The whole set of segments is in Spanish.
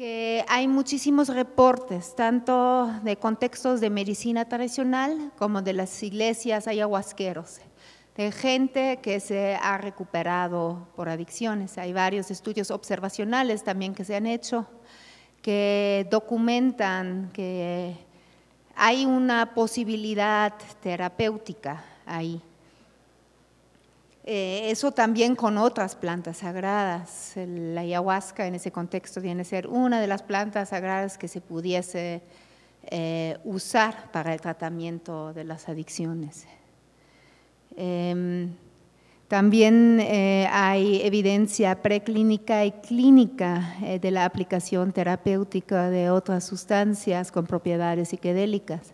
que hay muchísimos reportes, tanto de contextos de medicina tradicional como de las iglesias ayahuasqueros, de gente que se ha recuperado por adicciones. Hay varios estudios observacionales también que se han hecho que documentan que hay una posibilidad terapéutica ahí. Eh, eso también con otras plantas sagradas. La ayahuasca en ese contexto tiene a ser una de las plantas sagradas que se pudiese eh, usar para el tratamiento de las adicciones. Em, también eh, hay evidencia preclínica y clínica de la aplicación terapéutica de otras sustancias con propiedades psiquedélicas.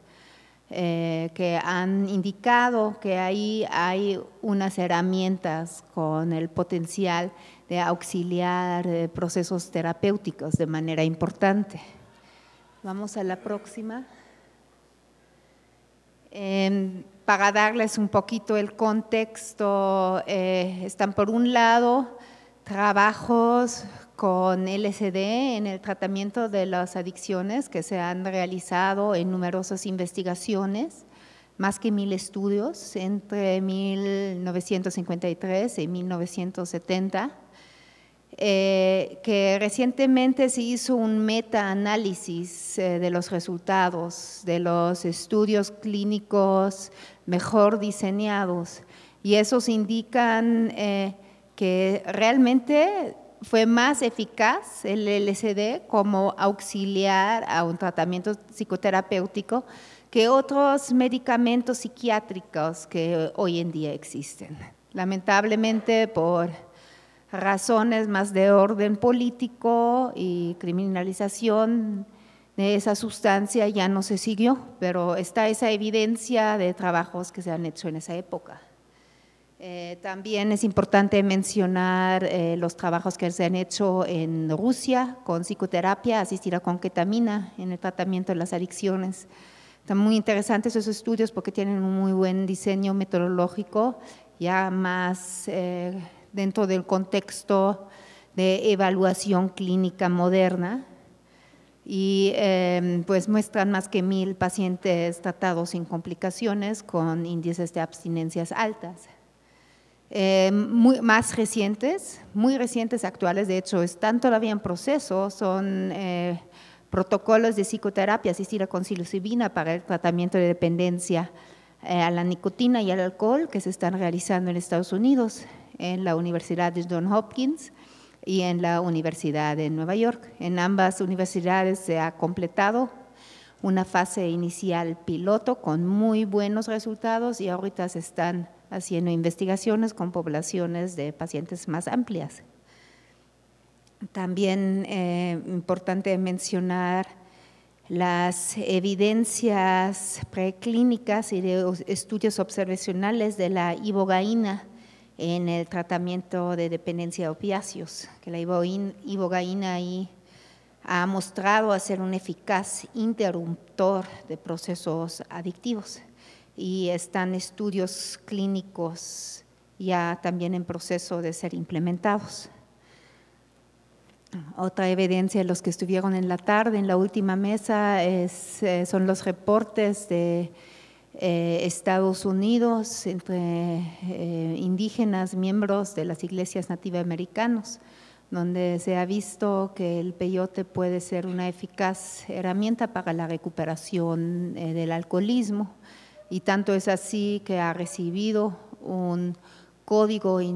Eh, que han indicado que ahí hay unas herramientas con el potencial de auxiliar eh, procesos terapéuticos de manera importante. Vamos a la próxima. Em, para darles un poquito el contexto, eh, están por un lado trabajos con LSD en el tratamiento de las adicciones que se han realizado en numerosas investigaciones, más que mil estudios entre 1953 y 1970, eh, que recientemente se hizo un meta-análisis eh, de los resultados de los estudios clínicos mejor diseñados y esos indican eh, que realmente fue más eficaz el LSD como auxiliar a un tratamiento psicoterapéutico que otros medicamentos psiquiátricos que hoy en día existen. Lamentablemente por razones más de orden político y criminalización de esa sustancia ya no se siguió, pero está esa evidencia de trabajos que se han hecho en esa época. Eh, también es importante mencionar eh, los trabajos que se han hecho en Rusia con psicoterapia asistida con ketamina en el tratamiento de las adicciones. Están muy interesantes esos estudios porque tienen un muy buen diseño metodológico, ya más eh, dentro del contexto de evaluación clínica moderna y em, pues muestran más que mil pacientes tratados sin complicaciones con índices de abstinencias altas. Eh, muy, más recientes, muy recientes actuales, de hecho están todavía en proceso, son eh, protocolos de psicoterapia asistida a psilocibina para el tratamiento de dependencia eh, a la nicotina y al alcohol que se están realizando en Estados Unidos, en la Universidad de Johns Hopkins y en la Universidad de Nueva York. En ambas universidades se ha completado una fase inicial piloto con muy buenos resultados y ahorita se están haciendo investigaciones con poblaciones de pacientes más amplias. También eh, importante mencionar las evidencias preclínicas y de estudios observacionales de la ibogaína en el tratamiento de dependencia de opiáceos, que la ibogaína ha mostrado ser un eficaz interruptor de procesos adictivos y están estudios clínicos ya también en proceso de ser implementados. Otra evidencia de los que estuvieron en la tarde, en la última mesa, eh, son los reportes de eh, Estados Unidos entre eh, indígenas, miembros de las iglesias nativoamericanos, donde se ha visto que el peyote puede ser una eficaz herramienta para la recuperación del alcoholismo y tanto es así que ha recibido un código eh,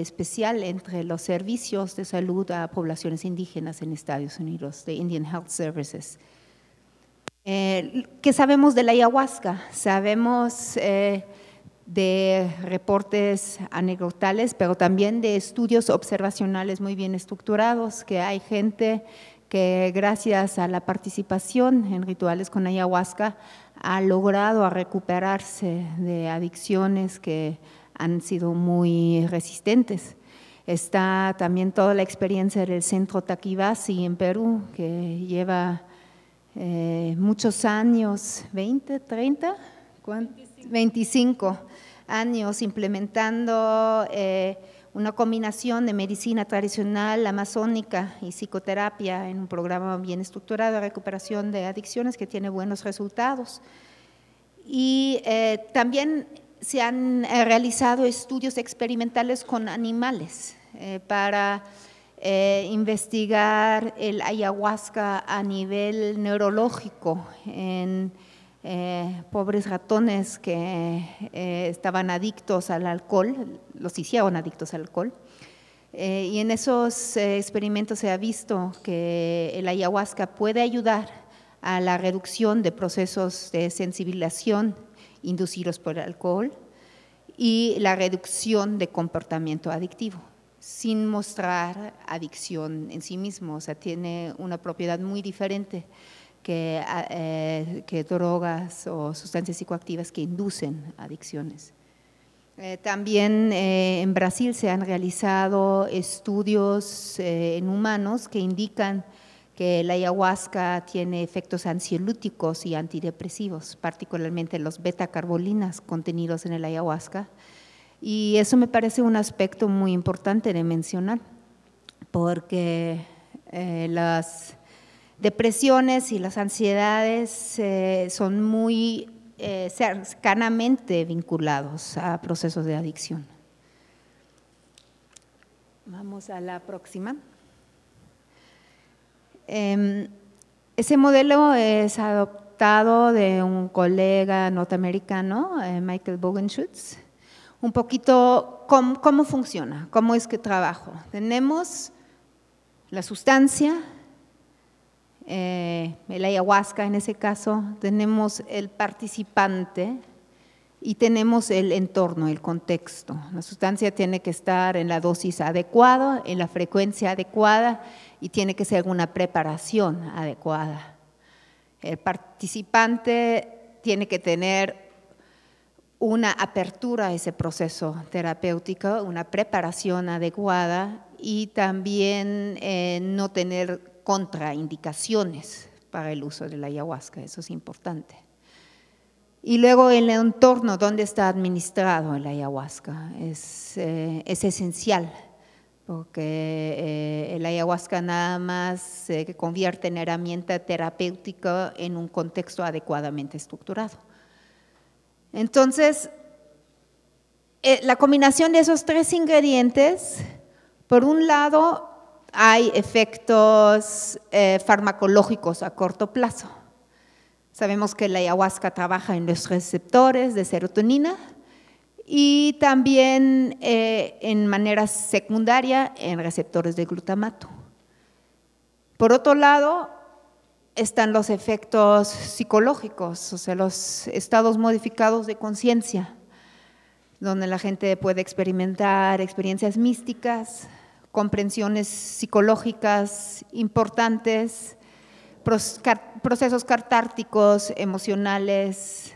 especial entre los servicios de salud a poblaciones indígenas en Estados Unidos, de Indian Health Services. Eh, ¿Qué sabemos de la ayahuasca? Sabemos eh, de reportes anecdotales, pero también de estudios observacionales muy bien estructurados, que hay gente que gracias a la participación en rituales con ayahuasca ha logrado a recuperarse de adicciones que han sido muy resistentes. Está también toda la experiencia del centro Takibasi en Perú, que lleva eh, muchos años, 20, 30, 25, años implementando eh, una combinación de medicina tradicional amazónica y psicoterapia en un programa bien estructurado de recuperación de adicciones que tiene buenos resultados. Y eh, también se han eh, realizado estudios experimentales con animales eh, para investigar el ayahuasca a nivel neurológico en eh, pobres ratones que eh, estaban adictos al alcohol, los hicieron adictos al alcohol. Eh, y en esos experimentos se ha visto que el ayahuasca puede ayudar a la reducción de procesos de sensibilización inducidos por el alcohol y la reducción de comportamiento adictivo, sin mostrar adicción en sí mismo, o sea, tiene una propiedad muy diferente. Ah, eh, que, drogas o sustancias psicoactivas que inducen adicciones. Eh, también eh, en Brasil se han realizado estudios en humanos que indican que la ayahuasca tiene efectos ansiolíticos y antidepresivos, particularmente los beta-carbolinas contenidos en el ayahuasca. Y eso me parece un aspecto muy importante de mencionar, porque las depresiones y las ansiedades eh, son muy eh, cercanamente vinculados a procesos de adicción. Vamos a la próxima. Em, ese modelo es adoptado de un colega norteamericano, eh, Michael Bogenschutz. Un poquito cómo, cómo funciona, cómo es que trabajo. Tenemos la sustancia, el eh, ayahuasca en ese caso, tenemos el participante y tenemos el entorno, el contexto. La sustancia tiene que estar en la dosis adecuada, en la frecuencia adecuada y tiene que ser una preparación adecuada. El participante tiene que tener una apertura a ese proceso terapéutico, una preparación adecuada y también eh, no tener contraindicaciones para el uso de la ayahuasca, eso es importante. Y luego el entorno donde está administrado la ayahuasca es, eh, esencial, porque el eh, ayahuasca nada más se convierte en herramienta terapéutica en un contexto adecuadamente estructurado. Entonces, eh, la combinación de esos tres ingredientes, por un lado, hay efectos eh, farmacológicos a corto plazo. Sabemos que la ayahuasca trabaja en los receptores de serotonina y también eh, en manera secundaria en receptores de glutamato. Por otro lado, están los efectos psicológicos, o sea, los estados modificados de conciencia, donde la gente puede experimentar experiencias místicas, comprensiones psicológicas importantes, procesos cartárticos, emocionales,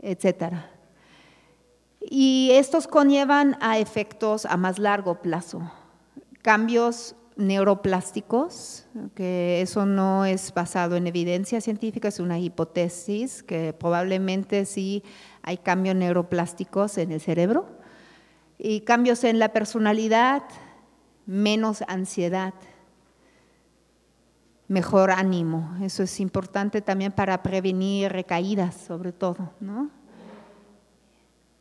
etcétera. Y estos conllevan a efectos a más largo plazo, cambios neuroplásticos, que eso no es basado en evidencia científica, es una hipótesis que probablemente sí hay cambios neuroplásticos en el cerebro, y cambios en la personalidad, menos ansiedad, mejor ánimo. Eso es importante también para prevenir recaídas, sobre todo, ¿no?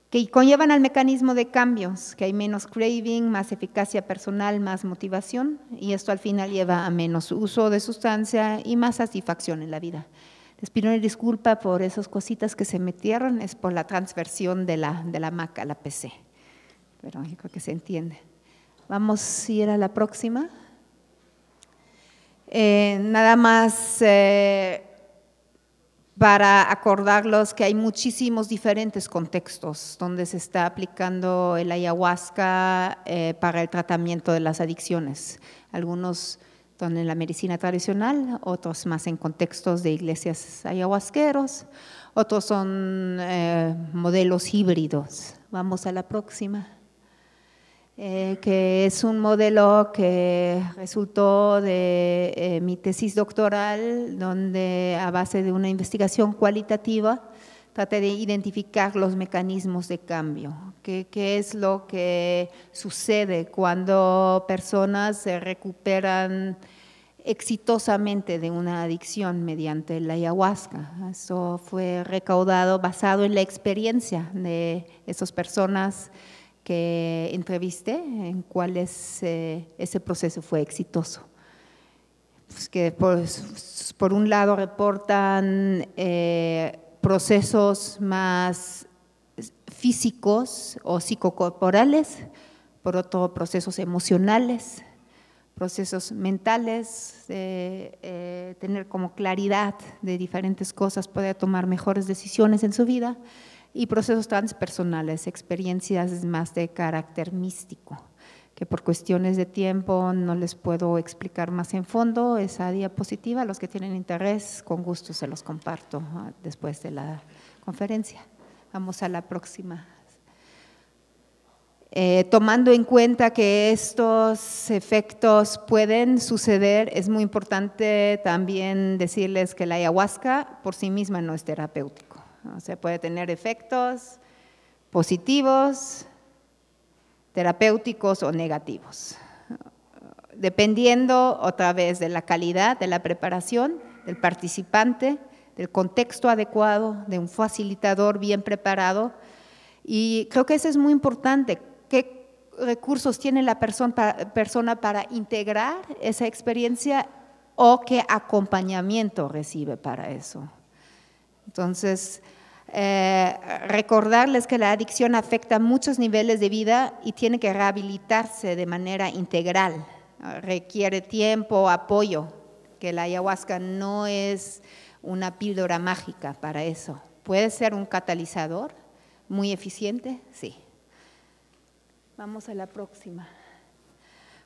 que conllevan al mecanismo de cambios, que hay menos craving, más eficacia personal, más motivación, y esto al final lleva a menos uso de sustancia y más satisfacción en la vida. Les pido una disculpa por esas cositas que se metieron, es por la transversión de la, de la Mac a la PC, pero creo que se entiende. Vamos a ir a la próxima. Eh, nada más eh, para acordarlos que hay muchísimos diferentes contextos donde se está aplicando el ayahuasca eh, para el tratamiento de las adicciones. Algunos son en la medicina tradicional, otros más en contextos de iglesias ayahuasqueros, otros son modelos híbridos. Vamos a la próxima. Eh, que es un modelo que resultó de eh, mi tesis doctoral, donde a base de una investigación cualitativa traté de identificar los mecanismos de cambio, qué es lo que sucede cuando personas se recuperan exitosamente de una adicción mediante la ayahuasca. Eso fue recaudado basado en la experiencia de esas personas que entrevisté en cuáles eh, ese proceso fue exitoso. Pues que por, un lado reportan eh, procesos más físicos o psicocorporales, por otro procesos emocionales, procesos mentales, eh, tener como claridad de diferentes cosas, poder tomar mejores decisiones en su vida y procesos transpersonales, experiencias más de carácter místico, que por cuestiones de tiempo no les puedo explicar más en fondo esa diapositiva. Los que tienen interés, con gusto se los comparto ah, después de la conferencia. Vamos a la próxima. Eh, tomando en cuenta que estos efectos pueden suceder, es muy importante también decirles que la ayahuasca por sí misma no es terapéutica se puede tener efectos positivos, terapéuticos o negativos. Dependiendo otra vez de la calidad de la preparación del participante, del contexto adecuado, de un facilitador bien preparado. Y creo que eso es muy importante. ¿Qué recursos tiene la persona para integrar esa experiencia o qué acompañamiento recibe para eso? Entonces, eh, recordarles que la adicción afecta muchos niveles de vida y tiene que rehabilitarse de manera integral. Requiere tiempo, apoyo, que la ayahuasca no es una píldora mágica para eso. Puede ser un catalizador muy eficiente, sí. Vamos a la próxima.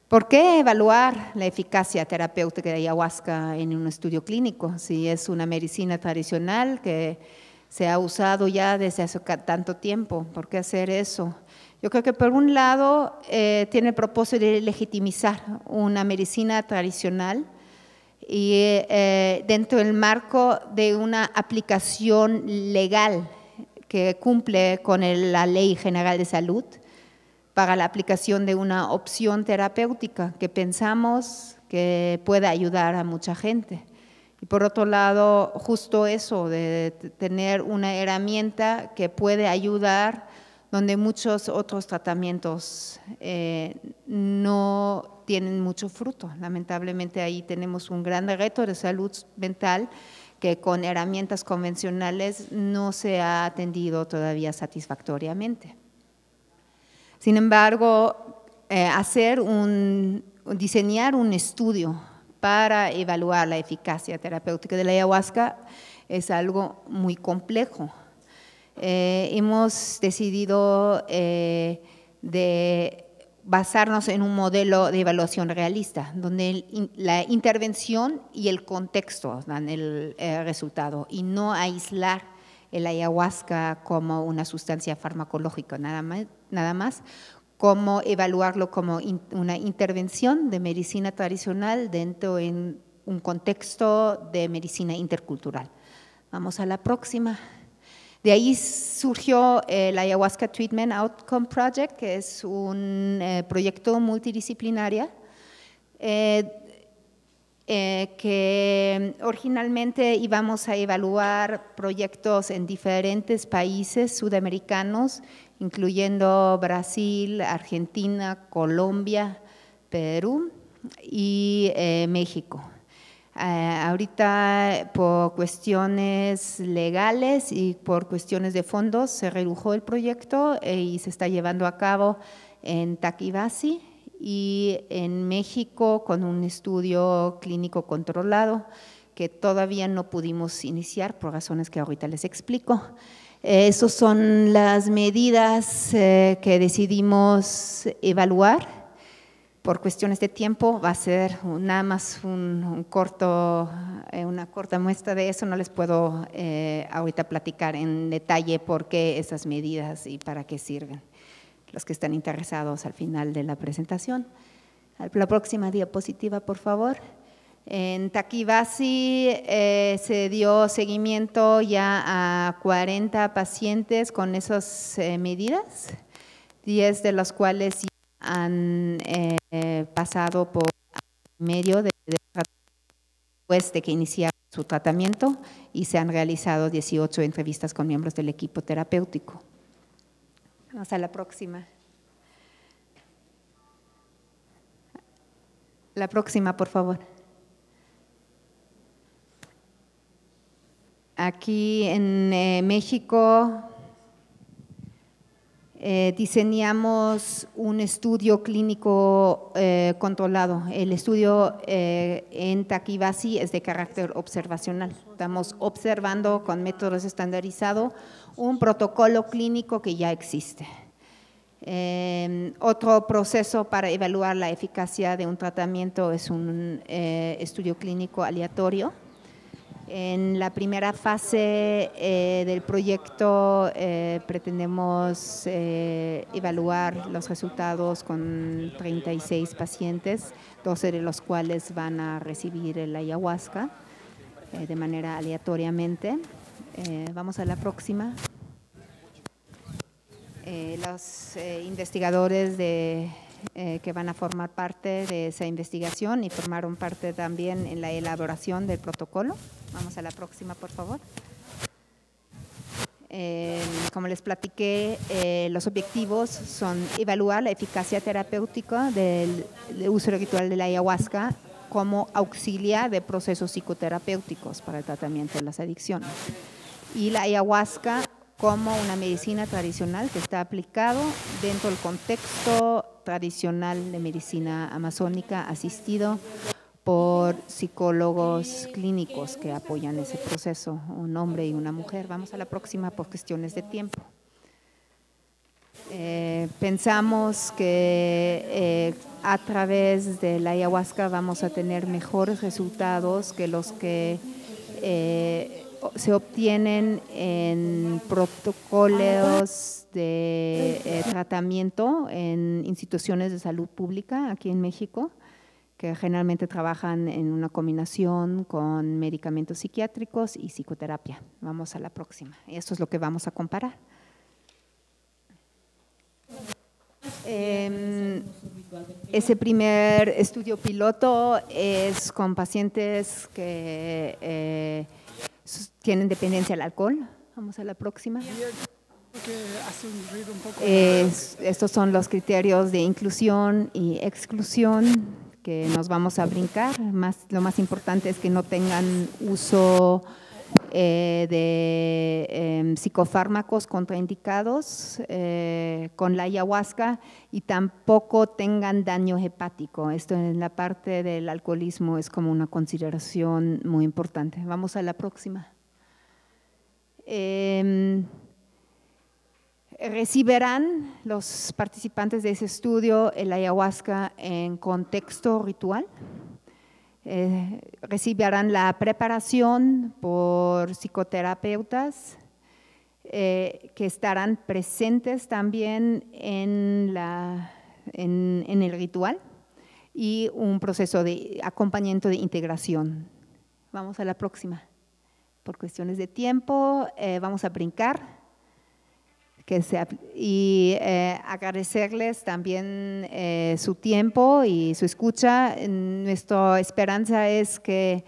¿Por qué evaluar la eficacia terapéutica de ayahuasca en un estudio clínico si es una medicina tradicional que se ha usado ya desde hace tanto tiempo. ¿Por qué hacer eso? Yo creo que por un lado eh, tiene el propósito de legitimizar una medicina tradicional y eh, dentro del marco de una aplicación legal que cumple con la Ley General de Salud para la aplicación de una opción terapéutica que pensamos que pueda ayudar a mucha gente. Y por otro lado, justo eso, de tener una herramienta que puede ayudar donde muchos otros tratamientos eh, no tienen mucho fruto. Lamentablemente ahí tenemos un gran reto de salud mental que con herramientas convencionales no se ha atendido todavía satisfactoriamente. Sin embargo, eh, hacer un, diseñar un estudio para evaluar la eficacia terapéutica de la ayahuasca es algo muy complejo. Eh, hemos decidido eh, basarnos en un modelo de evaluación realista, donde la intervención y el contexto dan el eh, resultado, y no aislar el ayahuasca como una sustancia farmacológica, nada nada más cómo evaluarlo como una intervención de medicina tradicional dentro en un contexto de medicina intercultural. Vamos a la próxima. De ahí surgió eh, el Ayahuasca Treatment Outcome Project, que es un eh, proyecto multidisciplinario eh, que originalmente íbamos a evaluar proyectos en diferentes países sudamericanos incluyendo Brasil, Argentina, Colombia, Perú y eh, México. Eh, ahorita por cuestiones legales y por cuestiones de fondos se redujo el proyecto eh, y se está llevando a cabo en Takibasi y en México con un estudio clínico controlado que todavía no pudimos iniciar por razones que ahorita les explico. Eh, esas son las medidas eh, que decidimos evaluar por cuestiones de tiempo va a ser nada más un, corto, eh, una corta muestra de eso. No les puedo ahorita platicar en detalle por qué esas medidas y para qué sirven. Los que están interesados al final de la presentación. La próxima diapositiva, por favor. En Takibasi eh, se dio seguimiento ya a 40 pacientes con esas eh, medidas, 10 de los cuales ya han eh, pasado por medio de, de, después de que iniciaron su tratamiento y se han realizado 18 entrevistas con miembros del equipo terapéutico. Vamos a la próxima. La próxima, por favor. Aquí en eh, México eh, diseñamos un estudio clínico eh, controlado. El estudio en Taquibasi es de carácter observacional. Estamos observando con métodos estandarizados un protocolo clínico que ya existe. Em, otro proceso para evaluar la eficacia de un tratamiento es un estudio clínico aleatorio en la primera fase eh, del proyecto eh, pretendemos eh, evaluar los resultados con 36 pacientes, 12 de los cuales van a recibir el ayahuasca de manera aleatoriamente. vamos a la próxima. los investigadores de eh, que van a formar parte de esa investigación y formaron parte también en la elaboración del protocolo. Vamos a la próxima, por favor. Em, como les platiqué, eh, los objetivos son evaluar la eficacia terapéutica del, uso ritual de la ayahuasca como auxilia de procesos psicoterapéuticos para el tratamiento de las adicciones. Y la ayahuasca como una medicina tradicional que está aplicado dentro del contexto tradicional de medicina amazónica asistido por psicólogos clínicos que apoyan ese proceso, un hombre y una mujer. Vamos a la próxima por cuestiones de tiempo. Eh, pensamos que eh, a través de la ayahuasca vamos a tener mejores resultados que los que eh, se obtienen en protocolos de eh, tratamiento en instituciones de salud pública aquí en México, que generalmente trabajan en una combinación con medicamentos psiquiátricos y psicoterapia. Vamos a la próxima. Esto es lo que vamos a comparar. Em, ese primer estudio piloto es con pacientes que eh, tienen dependencia al alcohol. Vamos a la próxima. estos son los criterios de inclusión y exclusión que nos vamos a brincar. Más, lo más importante es que no tengan uso eh, de em, psicofármacos contraindicados eh, con la ayahuasca y tampoco tengan daño hepático. Esto en la parte del alcoholismo es como una consideración muy importante. Vamos a la próxima. Em, recibirán los participantes de ese estudio el ayahuasca en contexto ritual. Eh, recibirán la preparación por psicoterapeutas eh, que estarán presentes también en, el ritual y un proceso de acompañamiento de integración. Vamos a la próxima. Por cuestiones de tiempo, eh, vamos a brincar y eh, agradecerles también eh, su tiempo y su escucha. Nuestra esperanza es que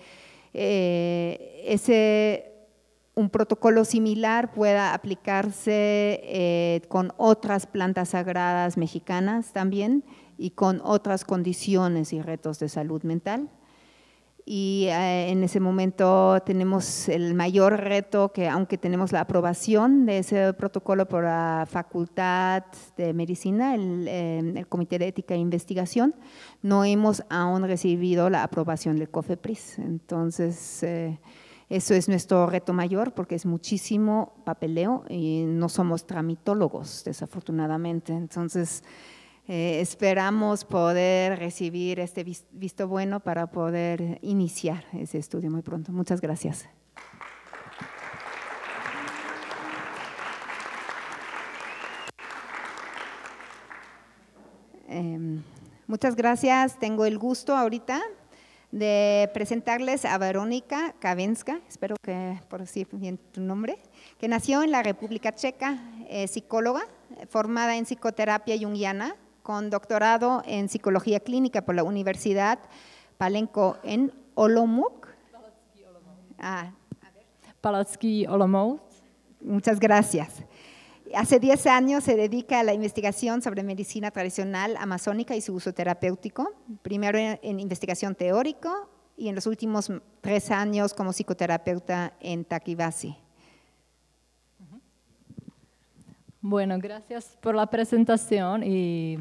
eh, ese un protocolo similar pueda aplicarse con otras plantas sagradas mexicanas también y con otras condiciones y retos de salud mental y eh, en ese momento tenemos el mayor reto que aunque tenemos la aprobación de ese protocolo por la Facultad de Medicina, el, eh, Comité de Ética e Investigación, no hemos aún recibido la aprobación del COFEPRIS. Entonces, eh, eso es nuestro reto mayor porque es muchísimo papeleo y no somos tramitólogos, desafortunadamente. Entonces, eh, esperamos poder recibir este visto bueno para poder iniciar ese estudio muy pronto. Muchas gracias. Em, muchas gracias. Tengo el gusto ahorita de presentarles a Verónica Kavenska, espero que por así bien tu nombre, que nació en la República Checa, eh, psicóloga, formada en psicoterapia junguiana con doctorado en psicología clínica por la Universidad Palenco en Olomouc. Ah, Palatsky Olomouc. Muchas gracias. Hace 10 años se dedica a la investigación sobre medicina tradicional amazónica y su uso terapéutico, primero en investigación teórico y en los últimos tres años como psicoterapeuta en Takibasi. Bueno, gracias por la presentación y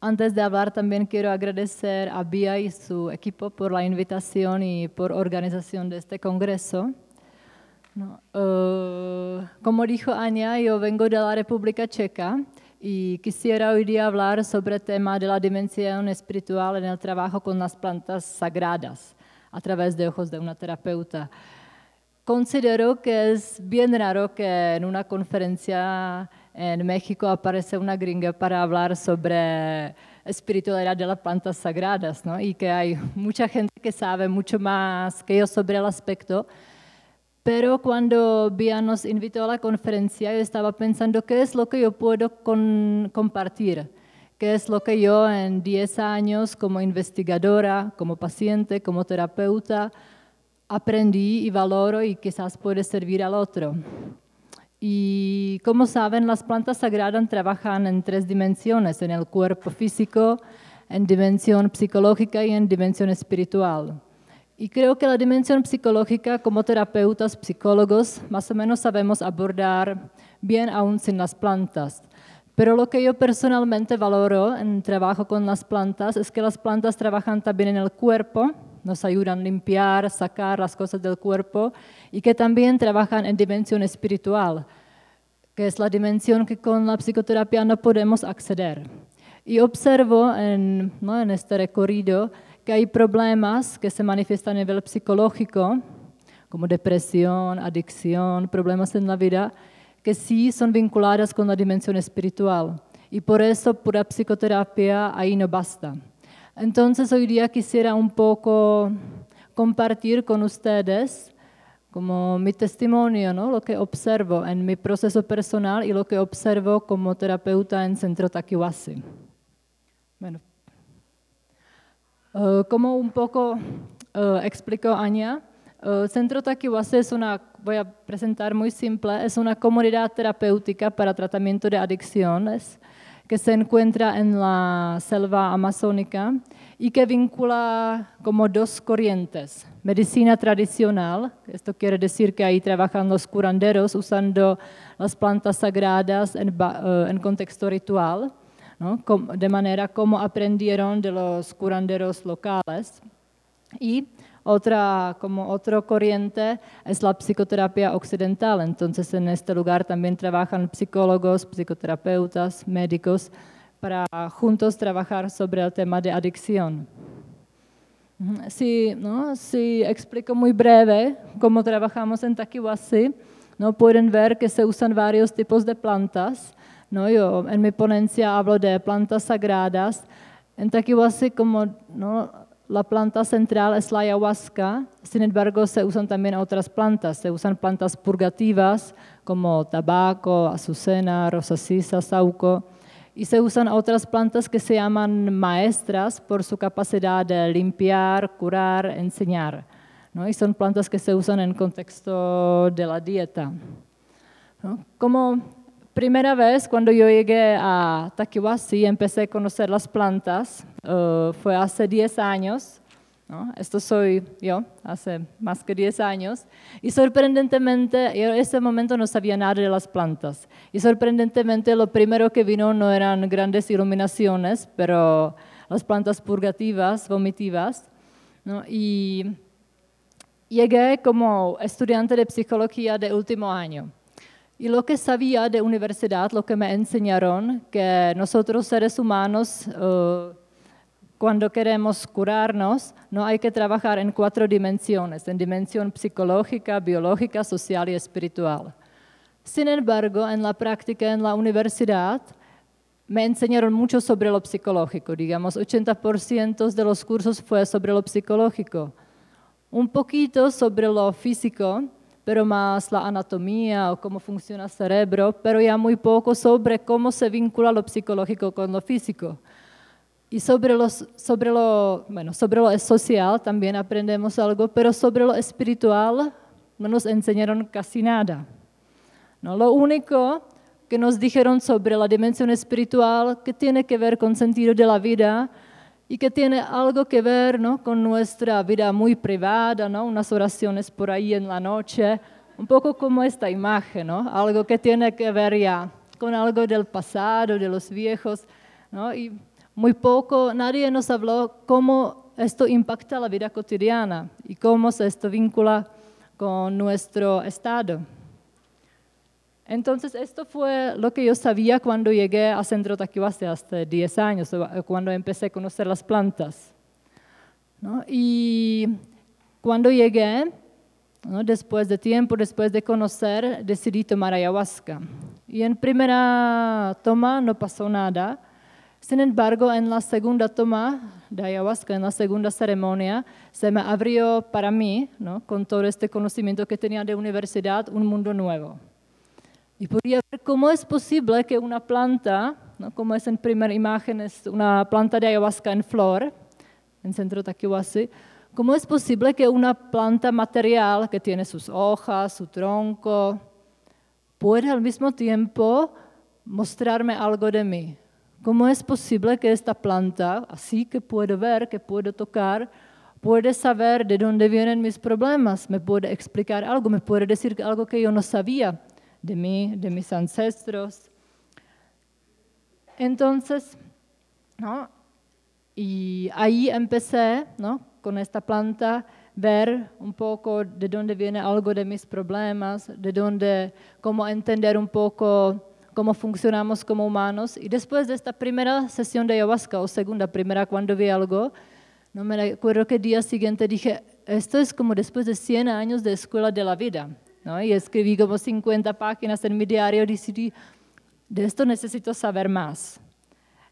antes de hablar también quiero agradecer a BIA y su equipo por la invitación y por organización de este congreso. Uh, como dijo Aña, yo vengo de la República Checa y quisiera hoy día hablar sobre el tema de la dimensión espiritual en el trabajo con las plantas sagradas a través de ojos de una terapeuta. Considero que es bien raro que en una conferencia en México aparece una gringa para hablar sobre espiritualidad de las plantas sagradas, ¿no? Y que hay mucha gente que sabe mucho más que yo sobre el aspecto. Pero cuando Bia nos invitó a la conferencia, yo estaba pensando qué es lo que yo puedo compartir, qué es lo que yo en 10 años como investigadora, como paciente, como terapeuta, aprendí y valoro y quizás puede servir al otro. Y como saben, las plantas sagradas trabajan en tres dimensiones, en el cuerpo físico, en dimensión psicológica y en dimensión espiritual. Y creo que la dimensión psicológica, como terapeutas, psicólogos, más o menos sabemos abordar bien aún sin las plantas. Pero lo que yo personalmente valoro en trabajo con las plantas es que las plantas trabajan también en el cuerpo, nos ayudan a limpiar, sacar las cosas del cuerpo y que también trabajan en dimensión espiritual, que es la dimensión que con la psicoterapia no podemos acceder. Y observo en, en este recorrido que hay problemas que se manifiestan a nivel psicológico, como depresión, adicción, problemas en la vida, que sí son vinculadas con la dimensión espiritual. Y por eso pura psicoterapia ahí no basta. Entonces hoy día quisiera un poco compartir con ustedes como mi testimonio, lo que observo en mi proceso personal y lo que observo como terapeuta en Centro Takiwasi. Eh, como un poco eh, explicó Anya, eh, Centro Takiwasi es una, voy a presentar muy simple, es una comunidad terapéutica para tratamiento de adicciones que se encuentra en la selva amazónica y que vincula como dos corrientes. Medicina tradicional, esto quiere decir que ahí trabajan los curanderos usando las plantas sagradas en, eh, contexto ritual, de manera como aprendieron de los curanderos locales. Y otra, como otro corriente es la psicoterapia occidental, entonces en este lugar también trabajan psicólogos, psicoterapeutas, médicos, para juntos trabajar sobre el tema de adicción. Si, ¿no? explico muy breve cómo trabajamos en Takiwasi, ¿no? pueden ver que se usan varios tipos de plantas. ¿no? Yo en mi ponencia hablo de plantas sagradas. En Takiwasi, como ¿no? la planta central es la ayahuasca, sin embargo, se usan también otras plantas. Se usan plantas purgativas como tabaco, azucena, rosacisa, sauco. Y se usan otras plantas que se llaman maestras por su capacidad de limpiar, curar, enseñar. ¿no? Y son plantas que se usan en contexto de la dieta. Como primera vez cuando yo llegué a Takiwasi y empecé a conocer las plantas, eh, fue hace 10 años, esto soy yo, hace más que 10 años, y sorprendentemente, yo en ese momento no sabía nada de las plantas, y sorprendentemente lo primero que vino no eran grandes iluminaciones, pero las plantas purgativas, vomitivas, y llegué como estudiante de psicología de último año. Y lo que sabía de universidad, lo que me enseñaron, que nosotros seres humanos eh, cuando queremos curarnos, no hay que trabajar en cuatro dimensiones, en dimensión psicológica, biológica, social y espiritual. Sin embargo, en la práctica, en la universidad, me enseñaron mucho sobre lo psicológico, digamos, 80% de los cursos fue sobre lo psicológico, un poquito sobre lo físico, pero más la anatomía o cómo funciona el cerebro, pero ya muy poco sobre cómo se vincula lo psicológico con lo físico. Y sobre, sobre, lo, bueno, sobre lo social también aprendemos algo, pero sobre lo espiritual no nos enseñaron casi nada. ¿no? Lo único que nos dijeron sobre la dimensión espiritual que tiene que ver con sentido de la vida y que tiene algo que ver ¿no? con nuestra vida muy privada, ¿no? unas oraciones por ahí en la noche, un poco como esta imagen, ¿no? algo que tiene que ver ya con algo del pasado, de los viejos. ¿no? Muy poco, nadie nos habló cómo esto impacta la vida cotidiana y cómo se esto vincula con nuestro estado. Entonces, esto fue lo que yo sabía cuando llegué a Centro Taquibase hace 10 años, eh, cuando empecé a conocer las plantas. Y cuando llegué, después de tiempo, después de conocer, decidí tomar ayahuasca. Y en primera toma no pasó nada, sin embargo, en la segunda toma de ayahuasca, en la segunda ceremonia, se me abrió para mí, ¿no? con todo este conocimiento que tenía de universidad, un mundo nuevo. Y podía ver cómo es posible que una planta, ¿no? como es en primera imagen, es una planta de ayahuasca en flor, en centro Takiwasi, ¿cómo es posible que una planta material que tiene sus hojas, su tronco, pueda al mismo tiempo mostrarme algo de mí? ¿Cómo es posible que esta planta, así que puedo ver, que puedo tocar, puede saber de dónde vienen mis problemas? Me puede explicar algo, me puede decir algo que yo no sabía de mí, de mis ancestros. Entonces, ¿no? y ahí empecé ¿no? con esta planta ver un poco de dónde viene algo de mis problemas, de dónde, cómo entender un poco cómo funcionamos como humanos. Y después de esta primera sesión de ayahuasca, o segunda, primera, cuando vi algo, no me acuerdo qué día siguiente dije, esto es como después de 100 años de escuela de la vida. ¿no? Y escribí como 50 páginas en mi diario y decidí, de esto necesito saber más.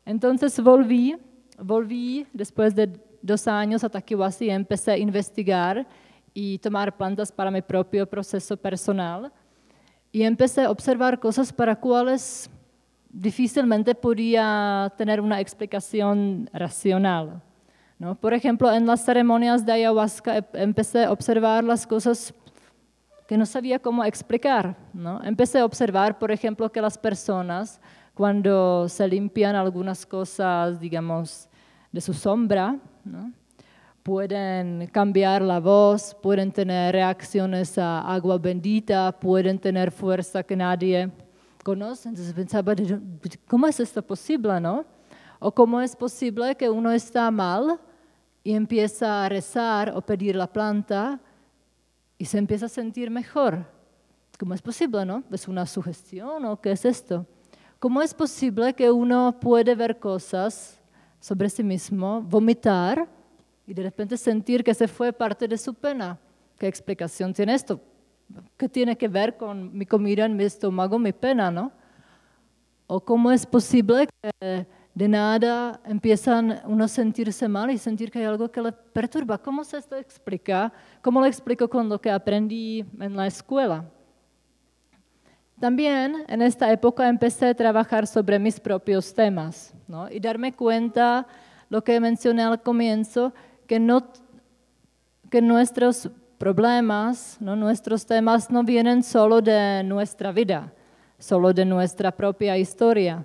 Entonces volví, volví después de dos años a Takiwasi y empecé a investigar y tomar plantas para mi propio proceso personal y empecé a observar cosas para cuales difícilmente podía tener una explicación racional. ¿no? Por ejemplo, en las ceremonias de ayahuasca em, empecé a observar las cosas que no sabía cómo explicar. ¿no? Empecé a observar, por ejemplo, que las personas cuando se limpian algunas cosas, digamos, de su sombra, ¿no? pueden cambiar la voz, pueden tener reacciones a agua bendita, pueden tener fuerza que nadie conoce. Entonces pensaba, ¿cómo es esto posible, no? O cómo es posible que uno está mal y empieza a rezar o pedir la planta y se empieza a sentir mejor. ¿Cómo es posible, no? ¿Es una sugestión o qué es esto? ¿Cómo es posible que uno puede ver cosas sobre sí mismo, vomitar y de repente sentir que se fue parte de su pena. ¿Qué explicación tiene esto? ¿Qué tiene que ver con mi comida en mi estómago, mi pena, no? ¿O cómo es posible que de nada empiezan uno a sentirse mal y sentir que hay algo que le perturba? ¿Cómo se esto explica? ¿Cómo lo explico con lo que aprendí en la escuela? También en esta época empecé a trabajar sobre mis propios temas ¿no? y darme cuenta, lo que mencioné al comienzo, que, nuestros problemas, ¿no? nuestros temas no vienen solo de nuestra vida, solo de nuestra propia historia.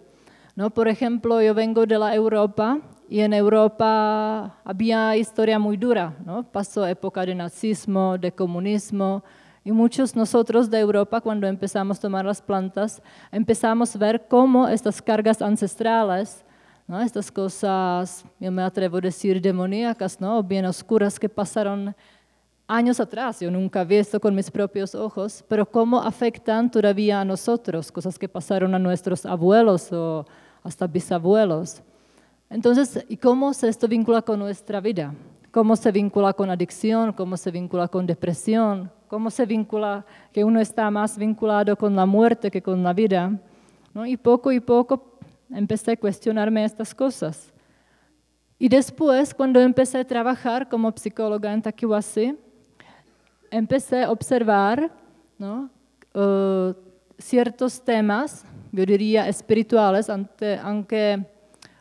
¿no? Por ejemplo, yo vengo de la Europa y en Europa había historia muy dura. ¿no? Pasó época de nazismo, de comunismo, y muchos nosotros de Europa, cuando empezamos a tomar las plantas, empezamos a ver cómo estas cargas ancestrales estas cosas, yo me atrevo a decir, demoníacas, ¿no? bien oscuras que pasaron años atrás, yo nunca vi esto con mis propios ojos, pero cómo afectan todavía a nosotros, cosas que pasaron a nuestros abuelos o hasta bisabuelos. Entonces, ¿y cómo se esto vincula con nuestra vida? ¿Cómo se vincula con adicción? ¿Cómo se vincula con depresión? ¿Cómo se vincula que uno está más vinculado con la muerte que con la vida? Y poco y poco empecé a cuestionarme estas cosas. Y después, cuando empecé a trabajar como psicóloga en Takiwasi, empecé a observar eh, ciertos temas, yo diría espirituales, aunque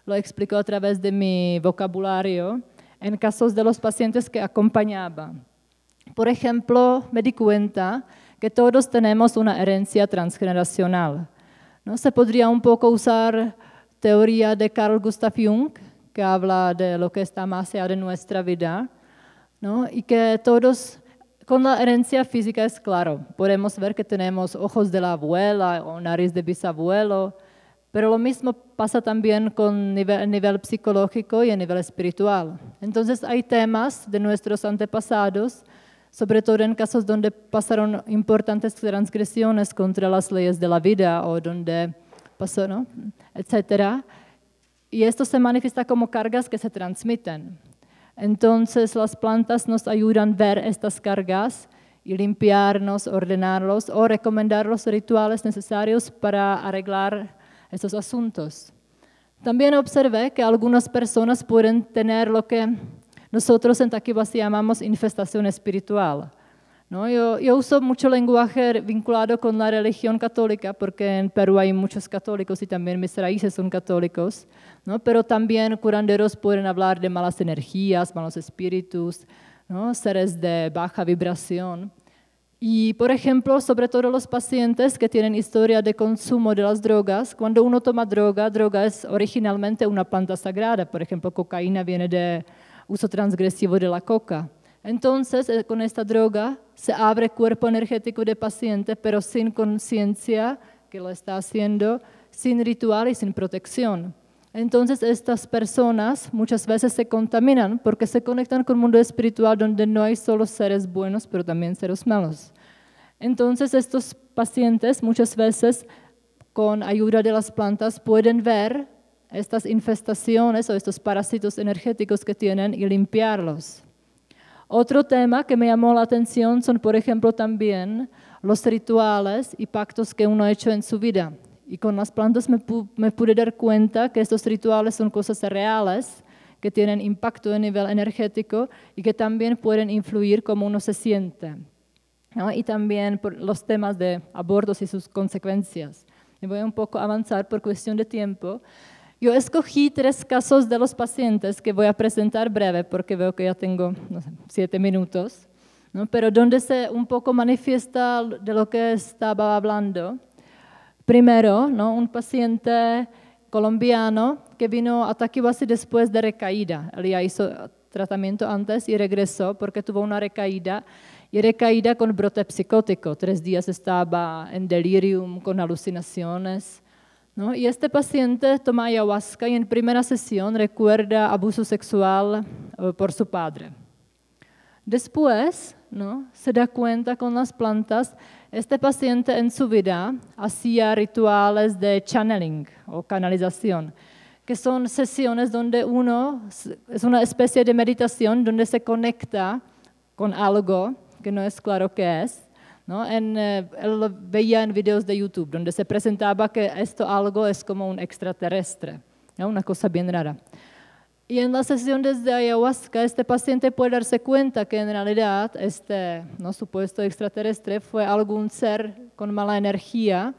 lo explico a través de mi vocabulario, en casos de los pacientes que acompañaba. Por ejemplo, me di cuenta que todos tenemos una herencia transgeneracional. ¿no? Se podría un poco usar teoría de Carl Gustav Jung, que habla de lo que está más allá de nuestra vida, ¿no? y que todos, con la herencia física es claro, podemos ver que tenemos ojos de la abuela o nariz de bisabuelo, pero lo mismo pasa también con nivel, nivel psicológico y a nivel espiritual. Entonces hay temas de nuestros antepasados, sobre todo en casos donde pasaron importantes transgresiones contra las leyes de la vida o donde pasó, ¿no? etcétera. Y esto se manifiesta como cargas que se transmiten. Entonces las plantas nos ayudan a ver estas cargas y limpiarnos, ordenarlos o recomendar los rituales necesarios para arreglar estos asuntos. También observé que algunas personas pueden tener lo que nosotros en así llamamos infestación espiritual. Yo, yo, uso mucho lenguaje vinculado con la religión católica, porque en Perú hay muchos católicos y también mis raíces son católicos, ¿no? pero también curanderos pueden hablar de malas energías, malos espíritus, ¿no? seres de baja vibración. Y, por ejemplo, sobre todo los pacientes que tienen historia de consumo de las drogas, cuando uno toma droga, droga es originalmente una planta sagrada, por ejemplo, cocaína viene de uso transgresivo de la coca. Entonces, eh, con esta droga se abre cuerpo energético de paciente, pero sin conciencia que lo está haciendo, sin ritual y sin protección. Entonces estas personas muchas veces se contaminan porque se conectan con el mundo espiritual donde no hay solo seres buenos, pero también seres malos. Entonces estos pacientes muchas veces con ayuda de las plantas pueden ver estas infestaciones o estos parásitos energéticos que tienen y limpiarlos. Otro tema que me llamó la atención son, por ejemplo, también los rituales y pactos que uno ha hecho en su vida. Y con las plantas me, pude dar cuenta que estos rituales son cosas reales, que tienen impacto a nivel energético y que también pueden influir cómo uno se siente. Y también por los temas de abortos y sus consecuencias. Y voy un poco a avanzar por cuestión de tiempo, yo escogí tres casos de los pacientes que voy a presentar breve porque veo que ya tengo siete minutos, ¿no? pero donde se un poco manifiesta de lo que estaba hablando. Primero, ¿no? un paciente colombiano que vino a Takiwasi después de recaída. Él ya hizo tratamiento antes y regresó porque tuvo una recaída y recaída con brote psicótico. Tres días estaba en delirium, con alucinaciones y este paciente toma ayahuasca y en primera sesión recuerda abuso sexual eh, por su padre. Después, se da cuenta con las plantas, este paciente en su vida hacía rituales de channeling o canalización, que son sesiones donde uno, es una especie de meditación donde se conecta con algo que no es claro qué es, ¿no? En, eh, veía en videos de YouTube donde se presentaba que esto algo es como un extraterrestre, una cosa bien rara. Y en las sesión de ayahuasca, este paciente puede darse cuenta que en realidad este ¿no? supuesto extraterrestre fue algún ser con mala energía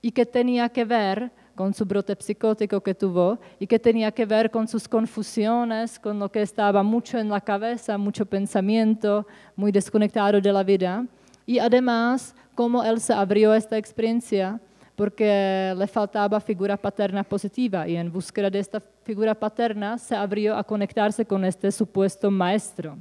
y que tenía que ver con su brote psicótico que tuvo y que tenía que ver con sus confusiones, con lo que estaba mucho en la cabeza, mucho pensamiento, muy desconectado de la vida. Y además, cómo él se abrió esta experiencia, porque le faltaba figura paterna positiva y en búsqueda de esta figura paterna se abrió a conectarse con este supuesto maestro.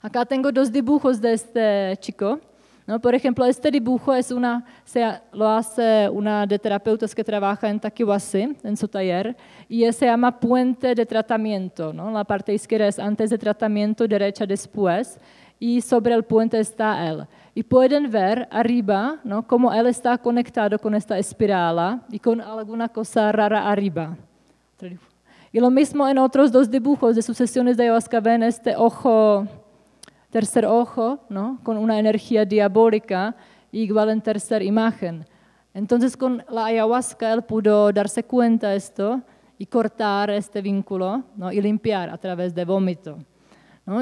Acá tengo dos dibujos de este chico. ¿no? Por ejemplo, este dibujo es una, se lo hace una de terapeutas que trabaja en Takiwasi, en su taller, y se llama puente de tratamiento. ¿no? La parte izquierda es antes de tratamiento, derecha después y sobre el puente está él. Y pueden ver arriba ¿no? cómo él está conectado con esta espirala y con alguna cosa rara arriba. Y lo mismo en otros dos dibujos de sucesiones de ayahuasca ven este ojo, tercer ojo, ¿no? con una energía diabólica igual en tercer imagen. Entonces con la ayahuasca él pudo darse cuenta esto y cortar este vínculo ¿no? y limpiar a través de vómito.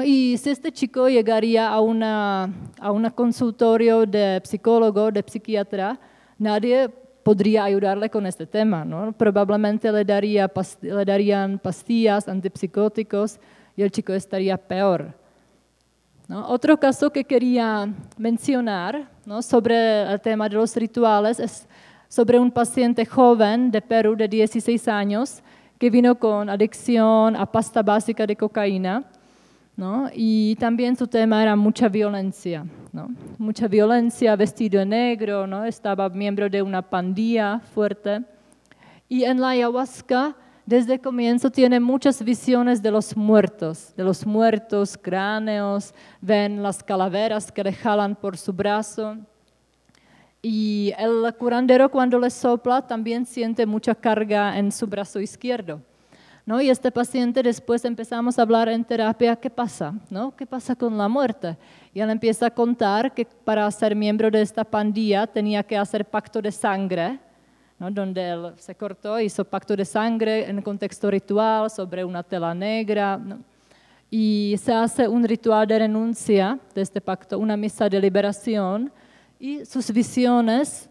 Y si este chico llegaría a un a consultorio de psicólogo, de psiquiatra, nadie podría ayudarle con este tema. Probablemente le, darían pastillas, antipsicóticos y el chico estaría peor. Otro caso que quería mencionar sobre el tema de los rituales es sobre un paciente joven de Perú de 16 años que vino con adicción a pasta básica de cocaína y también su tema era mucha violencia, Mucha violencia, vestido de negro, Estaba miembro de una pandilla fuerte. Y en la ayahuasca, desde comienzo, tiene muchas visiones de los muertos, de los muertos, cráneos, ven las calaveras que le jalan por su brazo. Y el curandero cuando le sopla también siente mucha carga en su brazo izquierdo. ¿no? Y este paciente después empezamos a hablar en terapia, ¿qué pasa? ¿no? ¿Qué pasa con la muerte? Y él empieza a contar que para ser miembro de esta pandilla tenía que hacer pacto de sangre, ¿no? donde él se cortó, hizo pacto de sangre en contexto ritual sobre una tela negra. Y se hace un ritual de renuncia de este pacto, una misa de liberación, y sus visiones